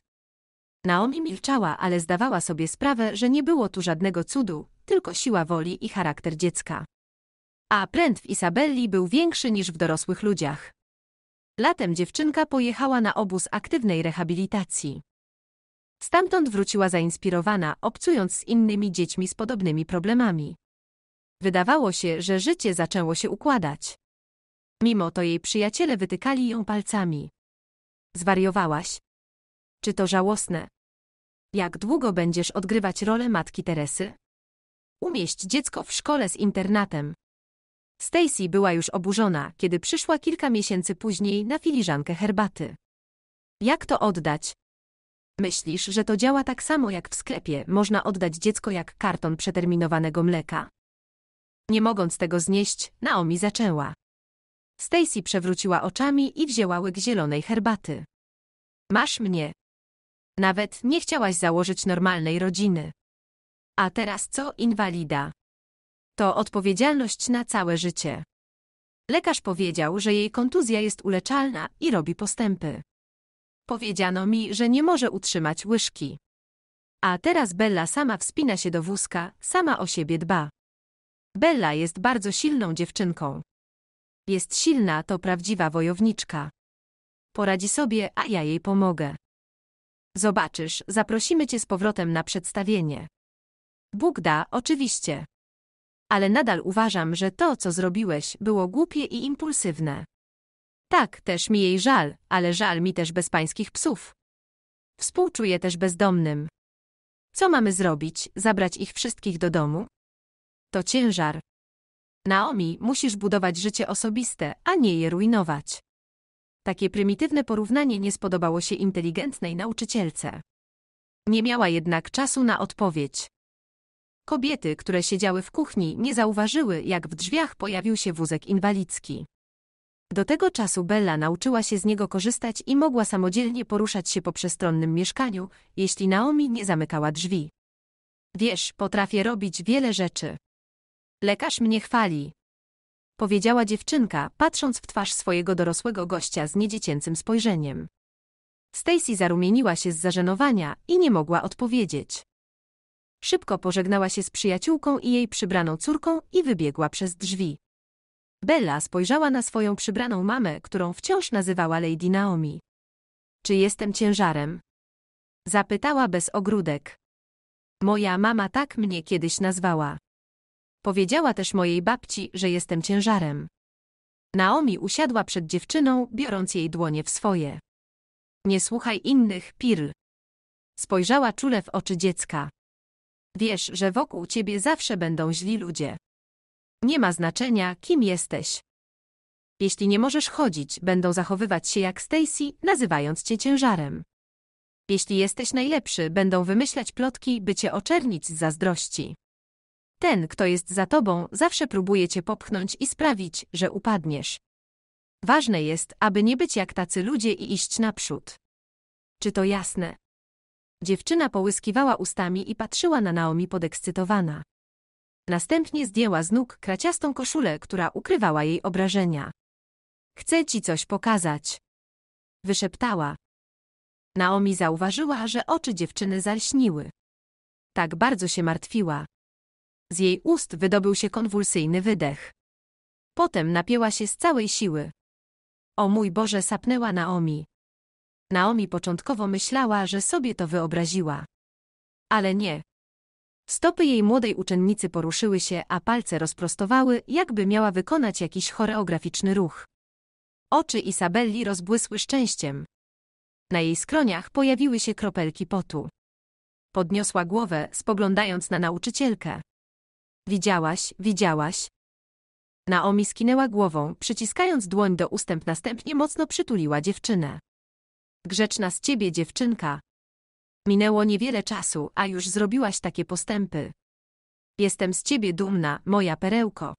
Naomi milczała, ale zdawała sobie sprawę, że nie było tu żadnego cudu, tylko siła woli i charakter dziecka. A pręd w Isabelli był większy niż w dorosłych ludziach. Latem dziewczynka pojechała na obóz aktywnej rehabilitacji. Stamtąd wróciła zainspirowana, obcując z innymi dziećmi z podobnymi problemami. Wydawało się, że życie zaczęło się układać. Mimo to jej przyjaciele wytykali ją palcami. Zwariowałaś? Czy to żałosne? Jak długo będziesz odgrywać rolę matki Teresy? Umieść dziecko w szkole z internatem, Stacy była już oburzona, kiedy przyszła kilka miesięcy później na filiżankę herbaty. Jak to oddać? Myślisz, że to działa tak samo jak w sklepie, można oddać dziecko jak karton przeterminowanego mleka. Nie mogąc tego znieść, Naomi zaczęła. Stacy przewróciła oczami i wzięła łyk zielonej herbaty. Masz mnie. Nawet nie chciałaś założyć normalnej rodziny. A teraz co, inwalida? To odpowiedzialność na całe życie. Lekarz powiedział, że jej kontuzja jest uleczalna i robi postępy. Powiedziano mi, że nie może utrzymać łyżki. A teraz Bella sama wspina się do wózka, sama o siebie dba. Bella jest bardzo silną dziewczynką. Jest silna, to prawdziwa wojowniczka. Poradzi sobie, a ja jej pomogę. Zobaczysz, zaprosimy cię z powrotem na przedstawienie. Bóg da, oczywiście ale nadal uważam, że to, co zrobiłeś, było głupie i impulsywne. Tak, też mi jej żal, ale żal mi też bezpańskich psów. Współczuję też bezdomnym. Co mamy zrobić, zabrać ich wszystkich do domu? To ciężar. Naomi, musisz budować życie osobiste, a nie je rujnować. Takie prymitywne porównanie nie spodobało się inteligentnej nauczycielce. Nie miała jednak czasu na odpowiedź. Kobiety, które siedziały w kuchni, nie zauważyły, jak w drzwiach pojawił się wózek inwalidzki. Do tego czasu Bella nauczyła się z niego korzystać i mogła samodzielnie poruszać się po przestronnym mieszkaniu, jeśli Naomi nie zamykała drzwi. Wiesz, potrafię robić wiele rzeczy. Lekarz mnie chwali. Powiedziała dziewczynka, patrząc w twarz swojego dorosłego gościa z niedziecięcym spojrzeniem. Stacy zarumieniła się z zażenowania i nie mogła odpowiedzieć. Szybko pożegnała się z przyjaciółką i jej przybraną córką i wybiegła przez drzwi. Bella spojrzała na swoją przybraną mamę, którą wciąż nazywała Lady Naomi. Czy jestem ciężarem? Zapytała bez ogródek. Moja mama tak mnie kiedyś nazwała. Powiedziała też mojej babci, że jestem ciężarem. Naomi usiadła przed dziewczyną, biorąc jej dłonie w swoje. Nie słuchaj innych, Pirl. Spojrzała czule w oczy dziecka. Wiesz, że wokół ciebie zawsze będą źli ludzie. Nie ma znaczenia, kim jesteś. Jeśli nie możesz chodzić, będą zachowywać się jak Stacy, nazywając cię ciężarem. Jeśli jesteś najlepszy, będą wymyślać plotki, by cię oczernić z zazdrości. Ten, kto jest za tobą, zawsze próbuje cię popchnąć i sprawić, że upadniesz. Ważne jest, aby nie być jak tacy ludzie i iść naprzód. Czy to jasne? Dziewczyna połyskiwała ustami i patrzyła na Naomi podekscytowana. Następnie zdjęła z nóg kraciastą koszulę, która ukrywała jej obrażenia. Chcę ci coś pokazać. Wyszeptała. Naomi zauważyła, że oczy dziewczyny zalśniły. Tak bardzo się martwiła. Z jej ust wydobył się konwulsyjny wydech. Potem napięła się z całej siły. O mój Boże, sapnęła Naomi. Naomi początkowo myślała, że sobie to wyobraziła. Ale nie. Stopy jej młodej uczennicy poruszyły się, a palce rozprostowały, jakby miała wykonać jakiś choreograficzny ruch. Oczy Isabelli rozbłysły szczęściem. Na jej skroniach pojawiły się kropelki potu. Podniosła głowę, spoglądając na nauczycielkę. Widziałaś, widziałaś. Naomi skinęła głową, przyciskając dłoń do ustęp, następnie mocno przytuliła dziewczynę. Grzeczna z ciebie dziewczynka. Minęło niewiele czasu, a już zrobiłaś takie postępy. Jestem z ciebie dumna, moja perełko.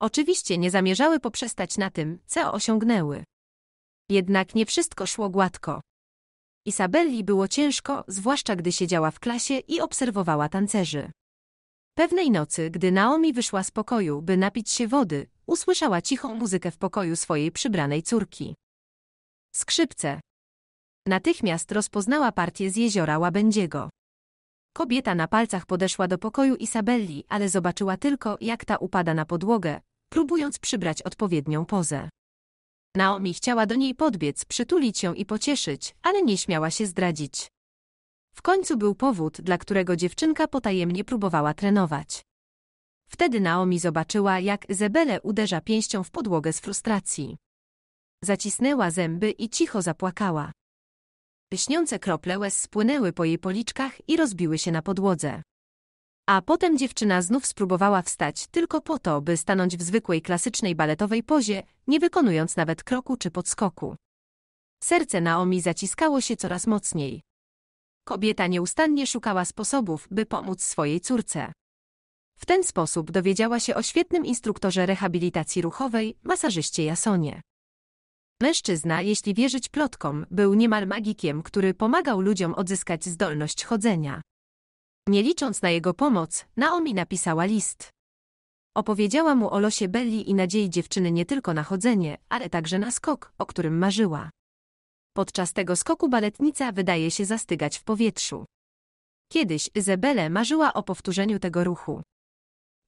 Oczywiście nie zamierzały poprzestać na tym, co osiągnęły. Jednak nie wszystko szło gładko. Isabelli było ciężko, zwłaszcza gdy siedziała w klasie i obserwowała tancerzy. Pewnej nocy, gdy Naomi wyszła z pokoju, by napić się wody, usłyszała cichą muzykę w pokoju swojej przybranej córki. Skrzypce, Natychmiast rozpoznała partię z jeziora Łabędziego. Kobieta na palcach podeszła do pokoju Isabelli, ale zobaczyła tylko, jak ta upada na podłogę, próbując przybrać odpowiednią pozę. Naomi chciała do niej podbiec, przytulić ją i pocieszyć, ale nie śmiała się zdradzić. W końcu był powód, dla którego dziewczynka potajemnie próbowała trenować. Wtedy Naomi zobaczyła, jak Zebele uderza pięścią w podłogę z frustracji. Zacisnęła zęby i cicho zapłakała. Lśniące krople łez spłynęły po jej policzkach i rozbiły się na podłodze. A potem dziewczyna znów spróbowała wstać tylko po to, by stanąć w zwykłej klasycznej baletowej pozie, nie wykonując nawet kroku czy podskoku. Serce Naomi zaciskało się coraz mocniej. Kobieta nieustannie szukała sposobów, by pomóc swojej córce. W ten sposób dowiedziała się o świetnym instruktorze rehabilitacji ruchowej, masażyście Jasonie. Mężczyzna, jeśli wierzyć plotkom, był niemal magikiem, który pomagał ludziom odzyskać zdolność chodzenia. Nie licząc na jego pomoc, Naomi napisała list. Opowiedziała mu o losie Belli i nadziei dziewczyny nie tylko na chodzenie, ale także na skok, o którym marzyła. Podczas tego skoku baletnica wydaje się zastygać w powietrzu. Kiedyś Izabele marzyła o powtórzeniu tego ruchu.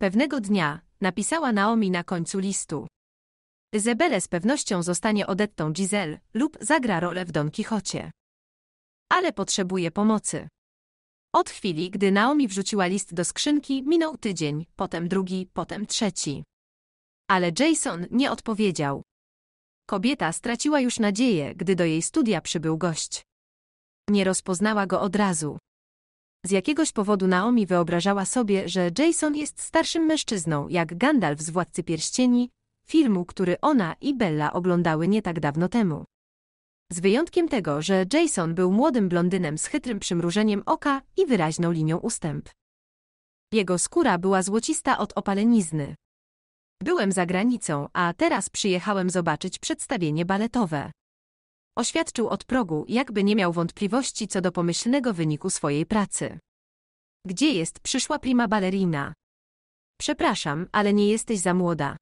Pewnego dnia napisała Naomi na końcu listu. Izabelle z pewnością zostanie odettą Giselle lub zagra rolę w Don Quixote. Ale potrzebuje pomocy. Od chwili, gdy Naomi wrzuciła list do skrzynki, minął tydzień, potem drugi, potem trzeci. Ale Jason nie odpowiedział. Kobieta straciła już nadzieję, gdy do jej studia przybył gość. Nie rozpoznała go od razu. Z jakiegoś powodu Naomi wyobrażała sobie, że Jason jest starszym mężczyzną, jak Gandalf z Władcy Pierścieni, filmu, który ona i Bella oglądały nie tak dawno temu. Z wyjątkiem tego, że Jason był młodym blondynem z chytrym przymrużeniem oka i wyraźną linią ustęp. Jego skóra była złocista od opalenizny. Byłem za granicą, a teraz przyjechałem zobaczyć przedstawienie baletowe. Oświadczył od progu, jakby nie miał wątpliwości co do pomyślnego wyniku swojej pracy. Gdzie jest przyszła prima balerina? Przepraszam, ale nie jesteś za młoda.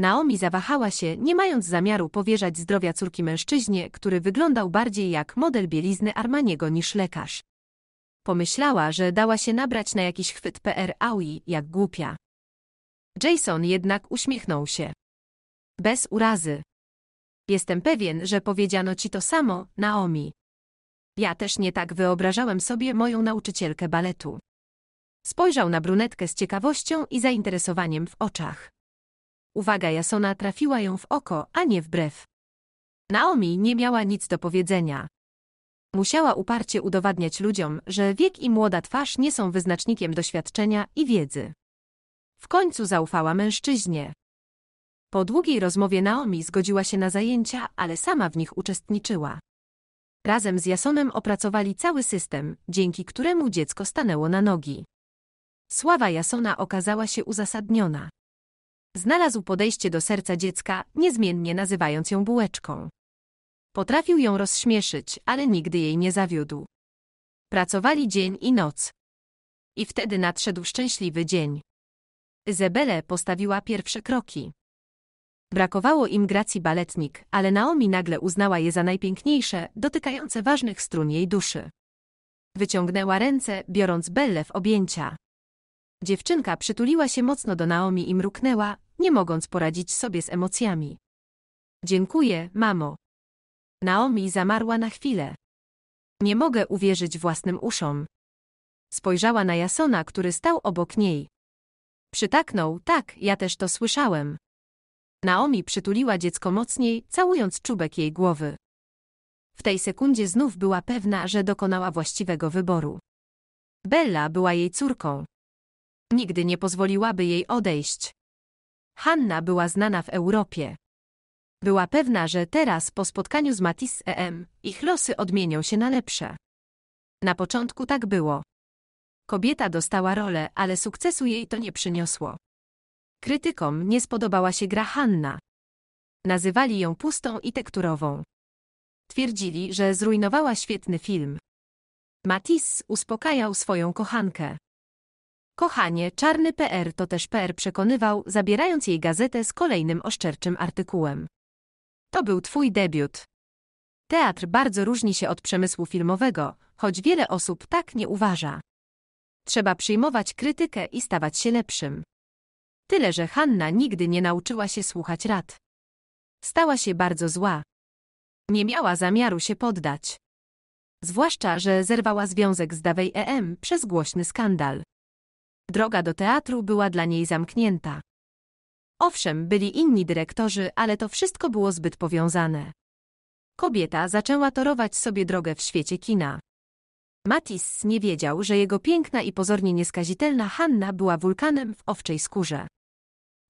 Naomi zawahała się, nie mając zamiaru powierzać zdrowia córki mężczyźnie, który wyglądał bardziej jak model bielizny Armaniego niż lekarz. Pomyślała, że dała się nabrać na jakiś chwyt PR Aui, jak głupia. Jason jednak uśmiechnął się. Bez urazy. Jestem pewien, że powiedziano ci to samo, Naomi. Ja też nie tak wyobrażałem sobie moją nauczycielkę baletu. Spojrzał na brunetkę z ciekawością i zainteresowaniem w oczach. Uwaga Jasona trafiła ją w oko, a nie w Naomi nie miała nic do powiedzenia. Musiała uparcie udowadniać ludziom, że wiek i młoda twarz nie są wyznacznikiem doświadczenia i wiedzy. W końcu zaufała mężczyźnie. Po długiej rozmowie Naomi zgodziła się na zajęcia, ale sama w nich uczestniczyła. Razem z Jasonem opracowali cały system, dzięki któremu dziecko stanęło na nogi. Sława Jasona okazała się uzasadniona. Znalazł podejście do serca dziecka, niezmiennie nazywając ją bułeczką. Potrafił ją rozśmieszyć, ale nigdy jej nie zawiódł. Pracowali dzień i noc. I wtedy nadszedł szczęśliwy dzień. Zebele postawiła pierwsze kroki. Brakowało im gracji baletnik, ale Naomi nagle uznała je za najpiękniejsze, dotykające ważnych strun jej duszy. Wyciągnęła ręce, biorąc Belle w objęcia. Dziewczynka przytuliła się mocno do Naomi i mruknęła, nie mogąc poradzić sobie z emocjami. Dziękuję, mamo. Naomi zamarła na chwilę. Nie mogę uwierzyć własnym uszom. Spojrzała na Jasona, który stał obok niej. Przytaknął, tak, ja też to słyszałem. Naomi przytuliła dziecko mocniej, całując czubek jej głowy. W tej sekundzie znów była pewna, że dokonała właściwego wyboru. Bella była jej córką. Nigdy nie pozwoliłaby jej odejść. Hanna była znana w Europie. Była pewna, że teraz po spotkaniu z Matisse EM ich losy odmienią się na lepsze. Na początku tak było. Kobieta dostała rolę, ale sukcesu jej to nie przyniosło. Krytykom nie spodobała się gra Hanna. Nazywali ją pustą i tekturową. Twierdzili, że zrujnowała świetny film. Matisse uspokajał swoją kochankę. Kochanie, czarny PR to też PR przekonywał, zabierając jej gazetę z kolejnym oszczerczym artykułem. To był twój debiut. Teatr bardzo różni się od przemysłu filmowego, choć wiele osób tak nie uważa. Trzeba przyjmować krytykę i stawać się lepszym. Tyle, że Hanna nigdy nie nauczyła się słuchać rad. Stała się bardzo zła. Nie miała zamiaru się poddać. Zwłaszcza, że zerwała związek z Dawej EM przez głośny skandal. Droga do teatru była dla niej zamknięta. Owszem, byli inni dyrektorzy, ale to wszystko było zbyt powiązane. Kobieta zaczęła torować sobie drogę w świecie kina. Matis nie wiedział, że jego piękna i pozornie nieskazitelna Hanna była wulkanem w owczej skórze.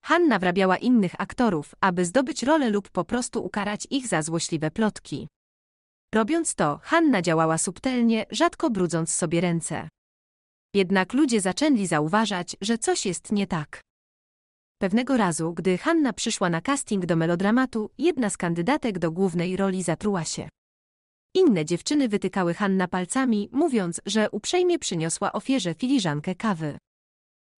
Hanna wrabiała innych aktorów, aby zdobyć rolę lub po prostu ukarać ich za złośliwe plotki. Robiąc to, Hanna działała subtelnie, rzadko brudząc sobie ręce. Jednak ludzie zaczęli zauważać, że coś jest nie tak. Pewnego razu, gdy Hanna przyszła na casting do melodramatu, jedna z kandydatek do głównej roli zatruła się. Inne dziewczyny wytykały Hanna palcami, mówiąc, że uprzejmie przyniosła ofierze filiżankę kawy.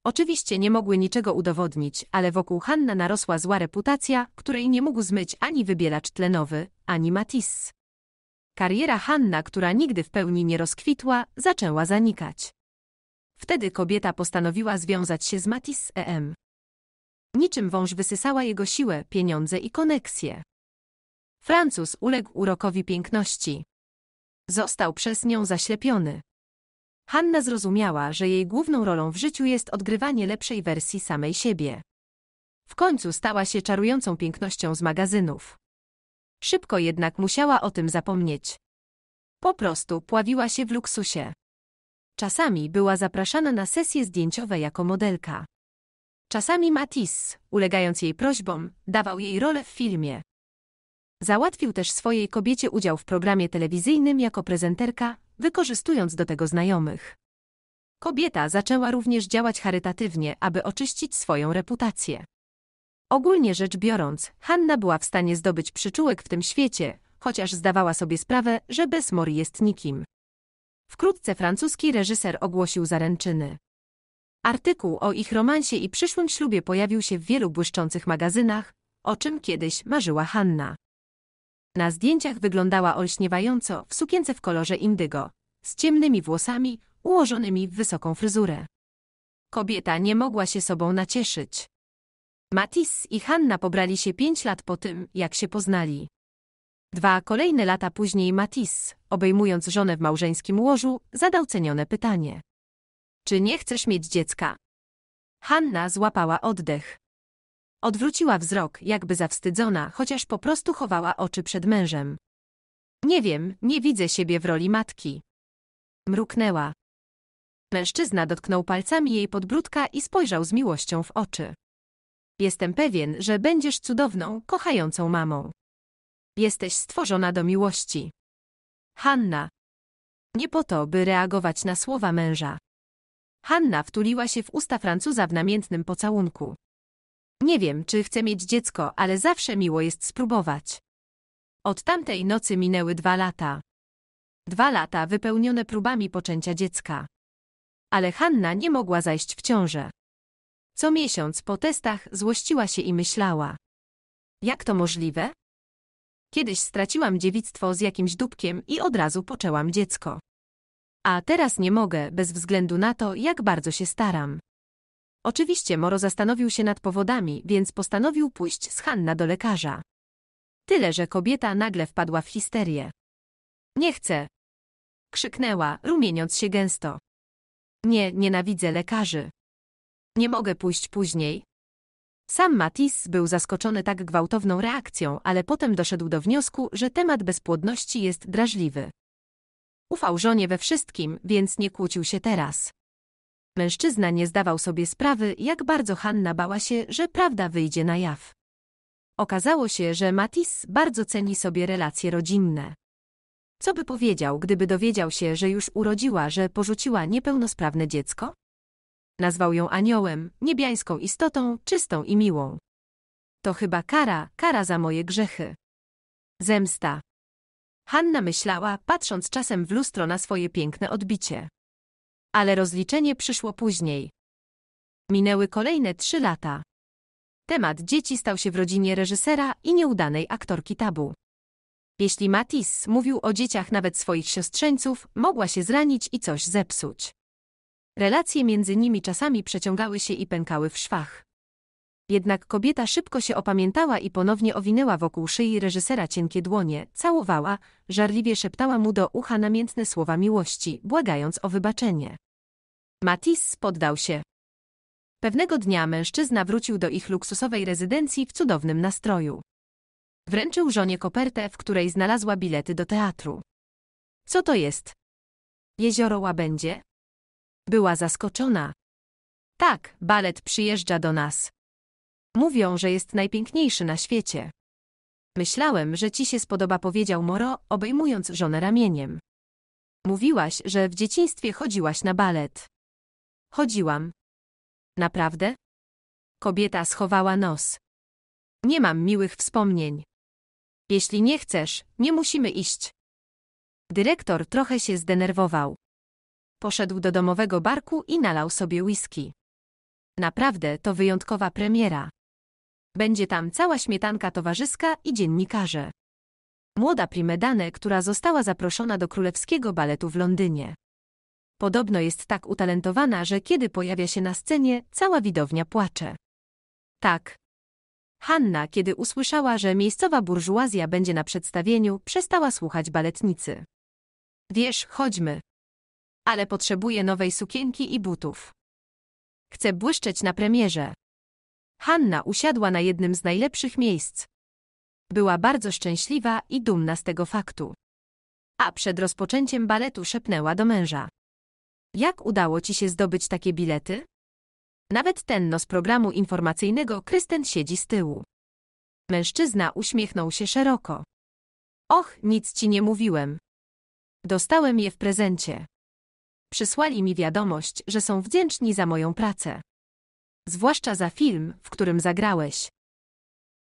Oczywiście nie mogły niczego udowodnić, ale wokół Hanna narosła zła reputacja, której nie mógł zmyć ani wybielacz tlenowy, ani Matisse. Kariera Hanna, która nigdy w pełni nie rozkwitła, zaczęła zanikać. Wtedy kobieta postanowiła związać się z Matis EM. Niczym wąż wysysała jego siłę, pieniądze i koneksje. Francuz uległ urokowi piękności. Został przez nią zaślepiony. Hanna zrozumiała, że jej główną rolą w życiu jest odgrywanie lepszej wersji samej siebie. W końcu stała się czarującą pięknością z magazynów. Szybko jednak musiała o tym zapomnieć. Po prostu pławiła się w luksusie. Czasami była zapraszana na sesje zdjęciowe jako modelka. Czasami Matisse, ulegając jej prośbom, dawał jej rolę w filmie. Załatwił też swojej kobiecie udział w programie telewizyjnym jako prezenterka, wykorzystując do tego znajomych. Kobieta zaczęła również działać charytatywnie, aby oczyścić swoją reputację. Ogólnie rzecz biorąc, Hanna była w stanie zdobyć przyczółek w tym świecie, chociaż zdawała sobie sprawę, że bez Mori jest nikim. Wkrótce francuski reżyser ogłosił zaręczyny. Artykuł o ich romansie i przyszłym ślubie pojawił się w wielu błyszczących magazynach, o czym kiedyś marzyła Hanna. Na zdjęciach wyglądała olśniewająco w sukience w kolorze indygo, z ciemnymi włosami ułożonymi w wysoką fryzurę. Kobieta nie mogła się sobą nacieszyć. Matisse i Hanna pobrali się pięć lat po tym, jak się poznali. Dwa kolejne lata później Matisse, obejmując żonę w małżeńskim łożu, zadał cenione pytanie. Czy nie chcesz mieć dziecka? Hanna złapała oddech. Odwróciła wzrok, jakby zawstydzona, chociaż po prostu chowała oczy przed mężem. Nie wiem, nie widzę siebie w roli matki. Mruknęła. Mężczyzna dotknął palcami jej podbródka i spojrzał z miłością w oczy. Jestem pewien, że będziesz cudowną, kochającą mamą. Jesteś stworzona do miłości. Hanna. Nie po to, by reagować na słowa męża. Hanna wtuliła się w usta Francuza w namiętnym pocałunku. Nie wiem, czy chcę mieć dziecko, ale zawsze miło jest spróbować. Od tamtej nocy minęły dwa lata. Dwa lata wypełnione próbami poczęcia dziecka. Ale Hanna nie mogła zajść w ciążę. Co miesiąc po testach złościła się i myślała. Jak to możliwe? Kiedyś straciłam dziewictwo z jakimś dupkiem i od razu poczęłam dziecko. A teraz nie mogę, bez względu na to, jak bardzo się staram. Oczywiście Moro zastanowił się nad powodami, więc postanowił pójść z Hanna do lekarza. Tyle, że kobieta nagle wpadła w histerię. Nie chcę! Krzyknęła, rumieniąc się gęsto. Nie, nienawidzę lekarzy. Nie mogę pójść później, sam Matisse był zaskoczony tak gwałtowną reakcją, ale potem doszedł do wniosku, że temat bezpłodności jest drażliwy. Ufał żonie we wszystkim, więc nie kłócił się teraz. Mężczyzna nie zdawał sobie sprawy, jak bardzo Hanna bała się, że prawda wyjdzie na jaw. Okazało się, że Matisse bardzo ceni sobie relacje rodzinne. Co by powiedział, gdyby dowiedział się, że już urodziła, że porzuciła niepełnosprawne dziecko? Nazwał ją aniołem, niebiańską istotą, czystą i miłą. To chyba kara, kara za moje grzechy. Zemsta. Hanna myślała, patrząc czasem w lustro na swoje piękne odbicie. Ale rozliczenie przyszło później. Minęły kolejne trzy lata. Temat dzieci stał się w rodzinie reżysera i nieudanej aktorki tabu. Jeśli Matisse mówił o dzieciach nawet swoich siostrzeńców, mogła się zranić i coś zepsuć. Relacje między nimi czasami przeciągały się i pękały w szwach. Jednak kobieta szybko się opamiętała i ponownie owinęła wokół szyi reżysera cienkie dłonie, całowała, żarliwie szeptała mu do ucha namiętne słowa miłości, błagając o wybaczenie. Matisse poddał się. Pewnego dnia mężczyzna wrócił do ich luksusowej rezydencji w cudownym nastroju. Wręczył żonie kopertę, w której znalazła bilety do teatru. Co to jest? Jezioro Łabędzie? Była zaskoczona. Tak, balet przyjeżdża do nas. Mówią, że jest najpiękniejszy na świecie. Myślałem, że ci się spodoba, powiedział Moro, obejmując żonę ramieniem. Mówiłaś, że w dzieciństwie chodziłaś na balet. Chodziłam. Naprawdę? Kobieta schowała nos. Nie mam miłych wspomnień. Jeśli nie chcesz, nie musimy iść. Dyrektor trochę się zdenerwował. Poszedł do domowego barku i nalał sobie whisky. Naprawdę to wyjątkowa premiera. Będzie tam cała śmietanka towarzyska i dziennikarze. Młoda Primedane, która została zaproszona do królewskiego baletu w Londynie. Podobno jest tak utalentowana, że kiedy pojawia się na scenie, cała widownia płacze. Tak. Hanna, kiedy usłyszała, że miejscowa burżuazja będzie na przedstawieniu, przestała słuchać baletnicy. Wiesz, chodźmy ale potrzebuję nowej sukienki i butów. Chcę błyszczeć na premierze. Hanna usiadła na jednym z najlepszych miejsc. Była bardzo szczęśliwa i dumna z tego faktu. A przed rozpoczęciem baletu szepnęła do męża. Jak udało ci się zdobyć takie bilety? Nawet tenno z programu informacyjnego Krysten siedzi z tyłu. Mężczyzna uśmiechnął się szeroko. Och, nic ci nie mówiłem. Dostałem je w prezencie. Przysłali mi wiadomość, że są wdzięczni za moją pracę. Zwłaszcza za film, w którym zagrałeś.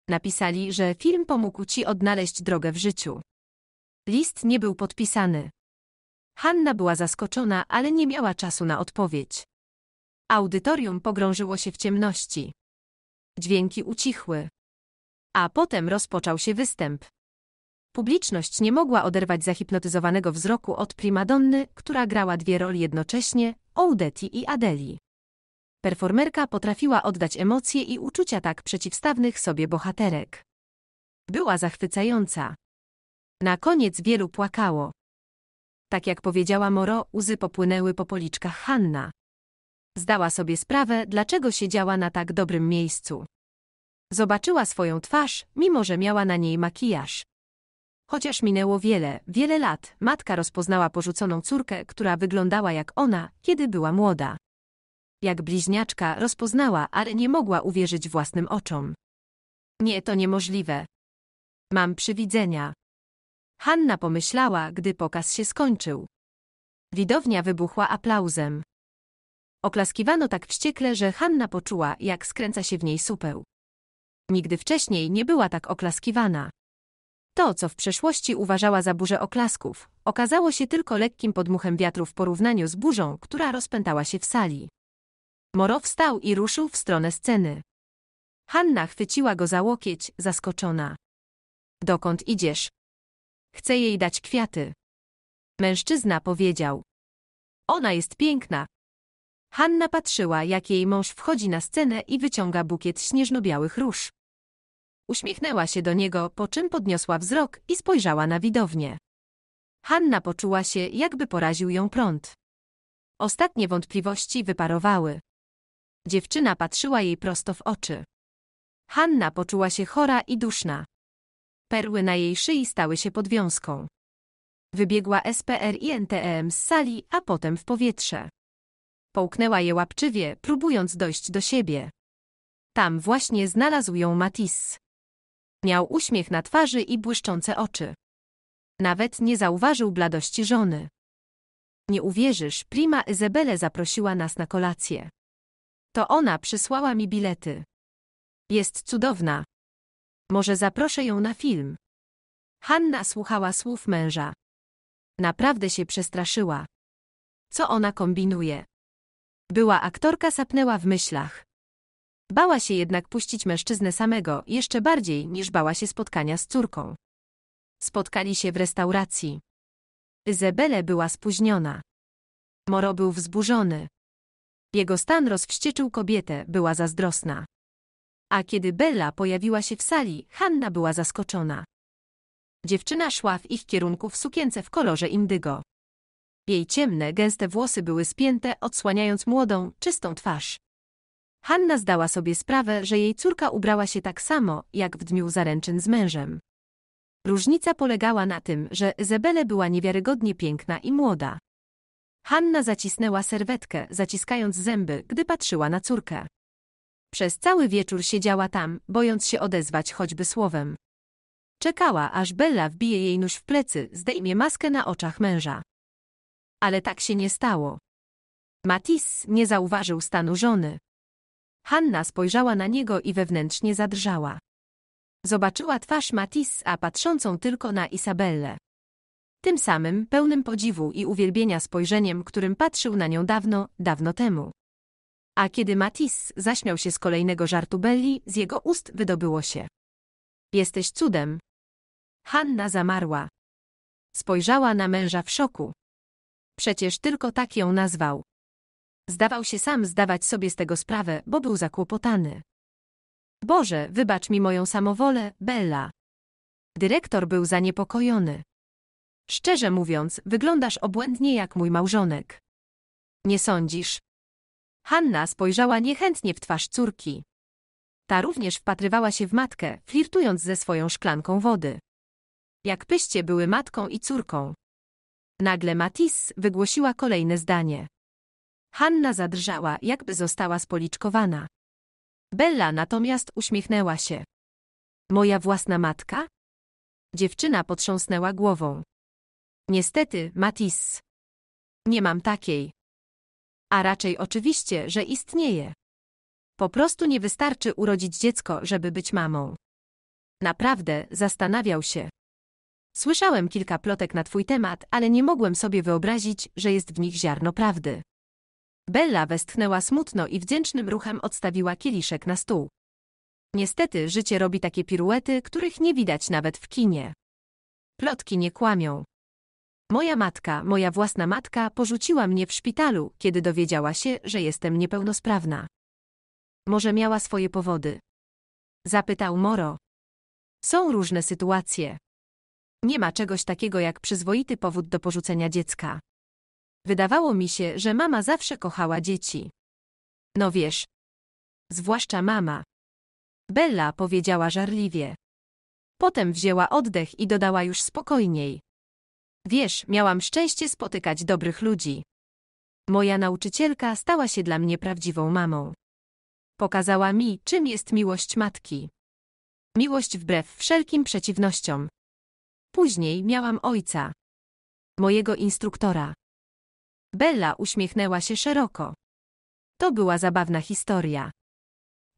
Napisali, że film pomógł ci odnaleźć drogę w życiu. List nie był podpisany. Hanna była zaskoczona, ale nie miała czasu na odpowiedź. Audytorium pogrążyło się w ciemności. Dźwięki ucichły. A potem rozpoczął się występ. Publiczność nie mogła oderwać zahipnotyzowanego wzroku od primadonny, która grała dwie role jednocześnie, Oudetti i Adeli. Performerka potrafiła oddać emocje i uczucia tak przeciwstawnych sobie bohaterek. Była zachwycająca. Na koniec wielu płakało. Tak jak powiedziała Moro, łzy popłynęły po policzkach Hanna. Zdała sobie sprawę, dlaczego siedziała na tak dobrym miejscu. Zobaczyła swoją twarz, mimo że miała na niej makijaż. Chociaż minęło wiele, wiele lat, matka rozpoznała porzuconą córkę, która wyglądała jak ona, kiedy była młoda. Jak bliźniaczka rozpoznała, ale nie mogła uwierzyć własnym oczom. Nie, to niemożliwe. Mam przywidzenia. Hanna pomyślała, gdy pokaz się skończył. Widownia wybuchła aplauzem. Oklaskiwano tak wściekle, że Hanna poczuła, jak skręca się w niej supeł. Nigdy wcześniej nie była tak oklaskiwana. To, co w przeszłości uważała za burzę oklasków, okazało się tylko lekkim podmuchem wiatru w porównaniu z burzą, która rozpętała się w sali. Moro wstał i ruszył w stronę sceny. Hanna chwyciła go za łokieć, zaskoczona. Dokąd idziesz? Chcę jej dać kwiaty. Mężczyzna powiedział. Ona jest piękna. Hanna patrzyła, jak jej mąż wchodzi na scenę i wyciąga bukiet śnieżno-białych róż. Uśmiechnęła się do niego, po czym podniosła wzrok i spojrzała na widownię. Hanna poczuła się, jakby poraził ją prąd. Ostatnie wątpliwości wyparowały. Dziewczyna patrzyła jej prosto w oczy. Hanna poczuła się chora i duszna. Perły na jej szyi stały się podwiązką. Wybiegła SPR i NTM e z sali, a potem w powietrze. Połknęła je łapczywie, próbując dojść do siebie. Tam właśnie znalazł ją Matisse. Miał uśmiech na twarzy i błyszczące oczy. Nawet nie zauważył bladości żony. Nie uwierzysz, prima Izabele zaprosiła nas na kolację. To ona przysłała mi bilety. Jest cudowna. Może zaproszę ją na film. Hanna słuchała słów męża. Naprawdę się przestraszyła. Co ona kombinuje? Była aktorka sapnęła w myślach. Bała się jednak puścić mężczyznę samego, jeszcze bardziej niż bała się spotkania z córką. Spotkali się w restauracji. Izabele była spóźniona. Moro był wzburzony. Jego stan rozwścieczył kobietę, była zazdrosna. A kiedy Bella pojawiła się w sali, Hanna była zaskoczona. Dziewczyna szła w ich kierunku w sukience w kolorze indygo. Jej ciemne, gęste włosy były spięte, odsłaniając młodą, czystą twarz. Hanna zdała sobie sprawę, że jej córka ubrała się tak samo, jak w dniu zaręczyn z mężem. Różnica polegała na tym, że Zebele była niewiarygodnie piękna i młoda. Hanna zacisnęła serwetkę, zaciskając zęby, gdy patrzyła na córkę. Przez cały wieczór siedziała tam, bojąc się odezwać choćby słowem. Czekała, aż Bella wbije jej nóż w plecy, zdejmie maskę na oczach męża. Ale tak się nie stało. Matisse nie zauważył stanu żony. Hanna spojrzała na niego i wewnętrznie zadrżała. Zobaczyła twarz Matissa patrzącą tylko na Isabelle, Tym samym, pełnym podziwu i uwielbienia spojrzeniem, którym patrzył na nią dawno, dawno temu. A kiedy Matisse zaśmiał się z kolejnego żartu Belli, z jego ust wydobyło się. Jesteś cudem. Hanna zamarła. Spojrzała na męża w szoku. Przecież tylko tak ją nazwał. Zdawał się sam zdawać sobie z tego sprawę, bo był zakłopotany. Boże, wybacz mi moją samowolę, Bella. Dyrektor był zaniepokojony. Szczerze mówiąc, wyglądasz obłędnie jak mój małżonek. Nie sądzisz? Hanna spojrzała niechętnie w twarz córki. Ta również wpatrywała się w matkę, flirtując ze swoją szklanką wody. Jak pyście były matką i córką. Nagle Matisse wygłosiła kolejne zdanie. Hanna zadrżała, jakby została spoliczkowana. Bella natomiast uśmiechnęła się. Moja własna matka? Dziewczyna potrząsnęła głową. Niestety, Matis. Nie mam takiej. A raczej oczywiście, że istnieje. Po prostu nie wystarczy urodzić dziecko, żeby być mamą. Naprawdę, zastanawiał się. Słyszałem kilka plotek na twój temat, ale nie mogłem sobie wyobrazić, że jest w nich ziarno prawdy. Bella westchnęła smutno i wdzięcznym ruchem odstawiła kieliszek na stół. Niestety życie robi takie piruety, których nie widać nawet w kinie. Plotki nie kłamią. Moja matka, moja własna matka, porzuciła mnie w szpitalu, kiedy dowiedziała się, że jestem niepełnosprawna. Może miała swoje powody? Zapytał Moro. Są różne sytuacje. Nie ma czegoś takiego jak przyzwoity powód do porzucenia dziecka. Wydawało mi się, że mama zawsze kochała dzieci. No wiesz. Zwłaszcza mama. Bella powiedziała żarliwie. Potem wzięła oddech i dodała już spokojniej. Wiesz, miałam szczęście spotykać dobrych ludzi. Moja nauczycielka stała się dla mnie prawdziwą mamą. Pokazała mi, czym jest miłość matki. Miłość wbrew wszelkim przeciwnościom. Później miałam ojca. Mojego instruktora. Bella uśmiechnęła się szeroko. To była zabawna historia.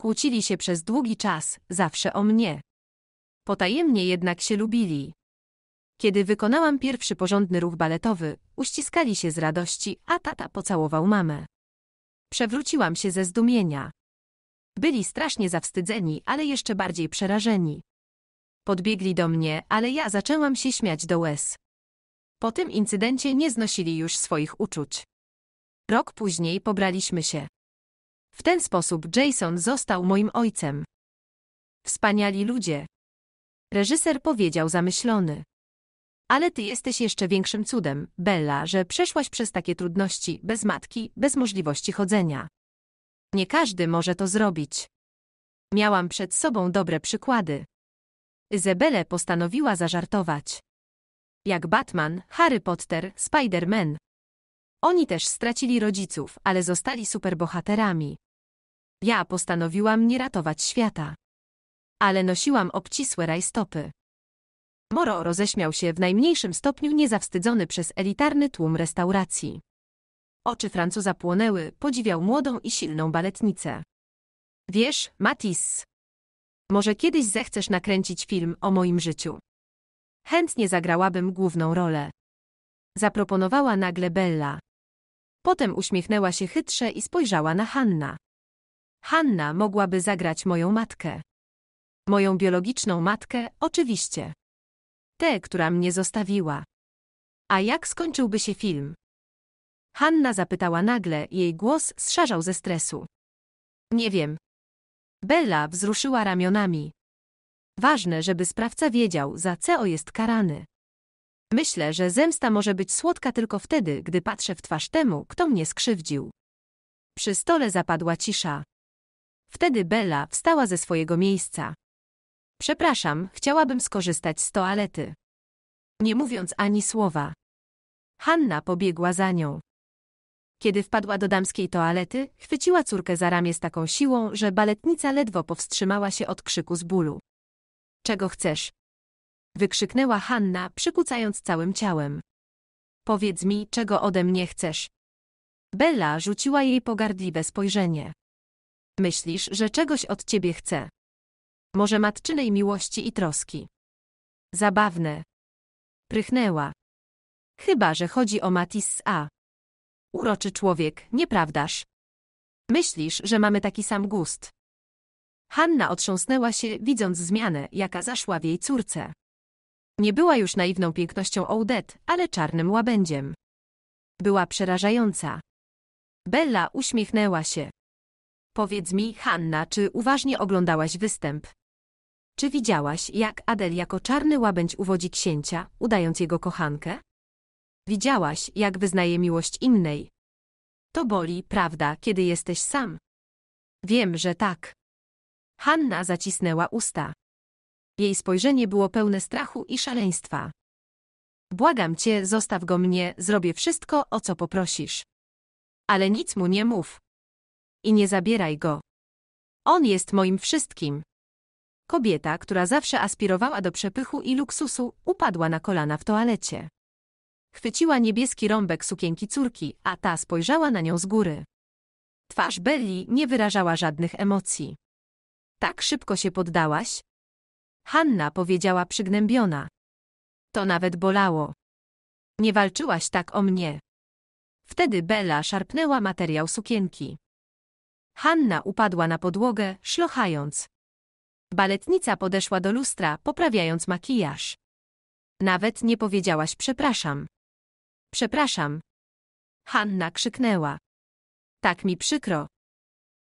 Kłócili się przez długi czas, zawsze o mnie. Potajemnie jednak się lubili. Kiedy wykonałam pierwszy porządny ruch baletowy, uściskali się z radości, a tata pocałował mamę. Przewróciłam się ze zdumienia. Byli strasznie zawstydzeni, ale jeszcze bardziej przerażeni. Podbiegli do mnie, ale ja zaczęłam się śmiać do łez. Po tym incydencie nie znosili już swoich uczuć. Rok później pobraliśmy się. W ten sposób Jason został moim ojcem. Wspaniali ludzie. Reżyser powiedział zamyślony. Ale ty jesteś jeszcze większym cudem, Bella, że przeszłaś przez takie trudności, bez matki, bez możliwości chodzenia. Nie każdy może to zrobić. Miałam przed sobą dobre przykłady. Izabelę postanowiła zażartować. Jak Batman, Harry Potter, Spider-Man. Oni też stracili rodziców, ale zostali superbohaterami. Ja postanowiłam nie ratować świata. Ale nosiłam obcisłe rajstopy. Moro roześmiał się w najmniejszym stopniu niezawstydzony przez elitarny tłum restauracji. Oczy Francuza płonęły, podziwiał młodą i silną baletnicę. Wiesz, Matisse, może kiedyś zechcesz nakręcić film o moim życiu. Chętnie zagrałabym główną rolę. Zaproponowała nagle Bella. Potem uśmiechnęła się chytrze i spojrzała na Hanna. Hanna mogłaby zagrać moją matkę. Moją biologiczną matkę, oczywiście. Tę, która mnie zostawiła. A jak skończyłby się film? Hanna zapytała nagle, jej głos zszarzał ze stresu. Nie wiem. Bella wzruszyła ramionami. Ważne, żeby sprawca wiedział, za co jest karany. Myślę, że zemsta może być słodka tylko wtedy, gdy patrzę w twarz temu, kto mnie skrzywdził. Przy stole zapadła cisza. Wtedy Bella wstała ze swojego miejsca. Przepraszam, chciałabym skorzystać z toalety. Nie mówiąc ani słowa. Hanna pobiegła za nią. Kiedy wpadła do damskiej toalety, chwyciła córkę za ramię z taką siłą, że baletnica ledwo powstrzymała się od krzyku z bólu czego chcesz? Wykrzyknęła Hanna, przykucając całym ciałem. Powiedz mi, czego ode mnie chcesz? Bella rzuciła jej pogardliwe spojrzenie. Myślisz, że czegoś od ciebie chcę? Może matczynej miłości i troski. Zabawne. Prychnęła. Chyba, że chodzi o Matisse A. Uroczy człowiek, nieprawdaż? Myślisz, że mamy taki sam gust? Hanna otrząsnęła się, widząc zmianę, jaka zaszła w jej córce. Nie była już naiwną pięknością Oudet, ale czarnym łabędziem. Była przerażająca. Bella uśmiechnęła się. Powiedz mi, Hanna, czy uważnie oglądałaś występ? Czy widziałaś, jak Adel jako czarny łabędź uwodzi księcia, udając jego kochankę? Widziałaś, jak wyznaje miłość innej. To boli, prawda, kiedy jesteś sam. Wiem, że tak. Hanna zacisnęła usta. Jej spojrzenie było pełne strachu i szaleństwa. Błagam cię, zostaw go mnie, zrobię wszystko, o co poprosisz. Ale nic mu nie mów. I nie zabieraj go. On jest moim wszystkim. Kobieta, która zawsze aspirowała do przepychu i luksusu, upadła na kolana w toalecie. Chwyciła niebieski rąbek sukienki córki, a ta spojrzała na nią z góry. Twarz Belli nie wyrażała żadnych emocji. Tak szybko się poddałaś? Hanna powiedziała przygnębiona. To nawet bolało. Nie walczyłaś tak o mnie. Wtedy Bella szarpnęła materiał sukienki. Hanna upadła na podłogę, szlochając. Baletnica podeszła do lustra, poprawiając makijaż. Nawet nie powiedziałaś przepraszam. Przepraszam. Hanna krzyknęła. Tak mi przykro.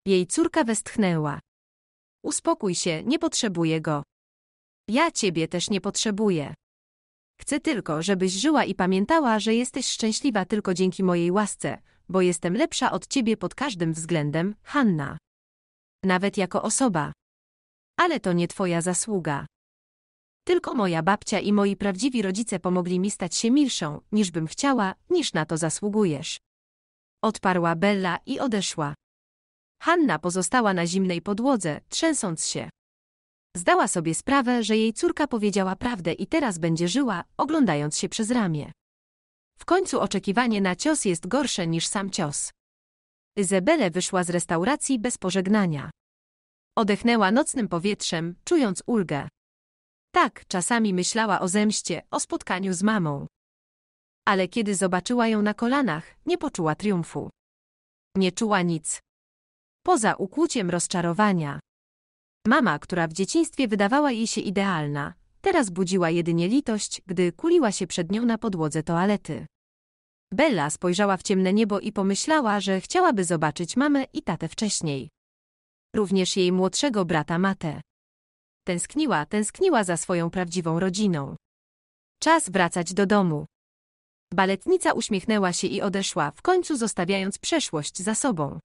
Jej córka westchnęła. Uspokój się, nie potrzebuję go. Ja ciebie też nie potrzebuję. Chcę tylko, żebyś żyła i pamiętała, że jesteś szczęśliwa tylko dzięki mojej łasce, bo jestem lepsza od ciebie pod każdym względem, Hanna. Nawet jako osoba. Ale to nie twoja zasługa. Tylko moja babcia i moi prawdziwi rodzice pomogli mi stać się milszą, niż bym chciała, niż na to zasługujesz. Odparła Bella i odeszła. Hanna pozostała na zimnej podłodze, trzęsąc się. Zdała sobie sprawę, że jej córka powiedziała prawdę i teraz będzie żyła, oglądając się przez ramię. W końcu oczekiwanie na cios jest gorsze niż sam cios. Izabele wyszła z restauracji bez pożegnania. Odechnęła nocnym powietrzem, czując ulgę. Tak, czasami myślała o zemście, o spotkaniu z mamą. Ale kiedy zobaczyła ją na kolanach, nie poczuła triumfu. Nie czuła nic poza ukłuciem rozczarowania. Mama, która w dzieciństwie wydawała jej się idealna, teraz budziła jedynie litość, gdy kuliła się przed nią na podłodze toalety. Bella spojrzała w ciemne niebo i pomyślała, że chciałaby zobaczyć mamę i tatę wcześniej. Również jej młodszego brata Matę. Tęskniła, tęskniła za swoją prawdziwą rodziną. Czas wracać do domu. Baletnica uśmiechnęła się i odeszła, w końcu zostawiając przeszłość za sobą.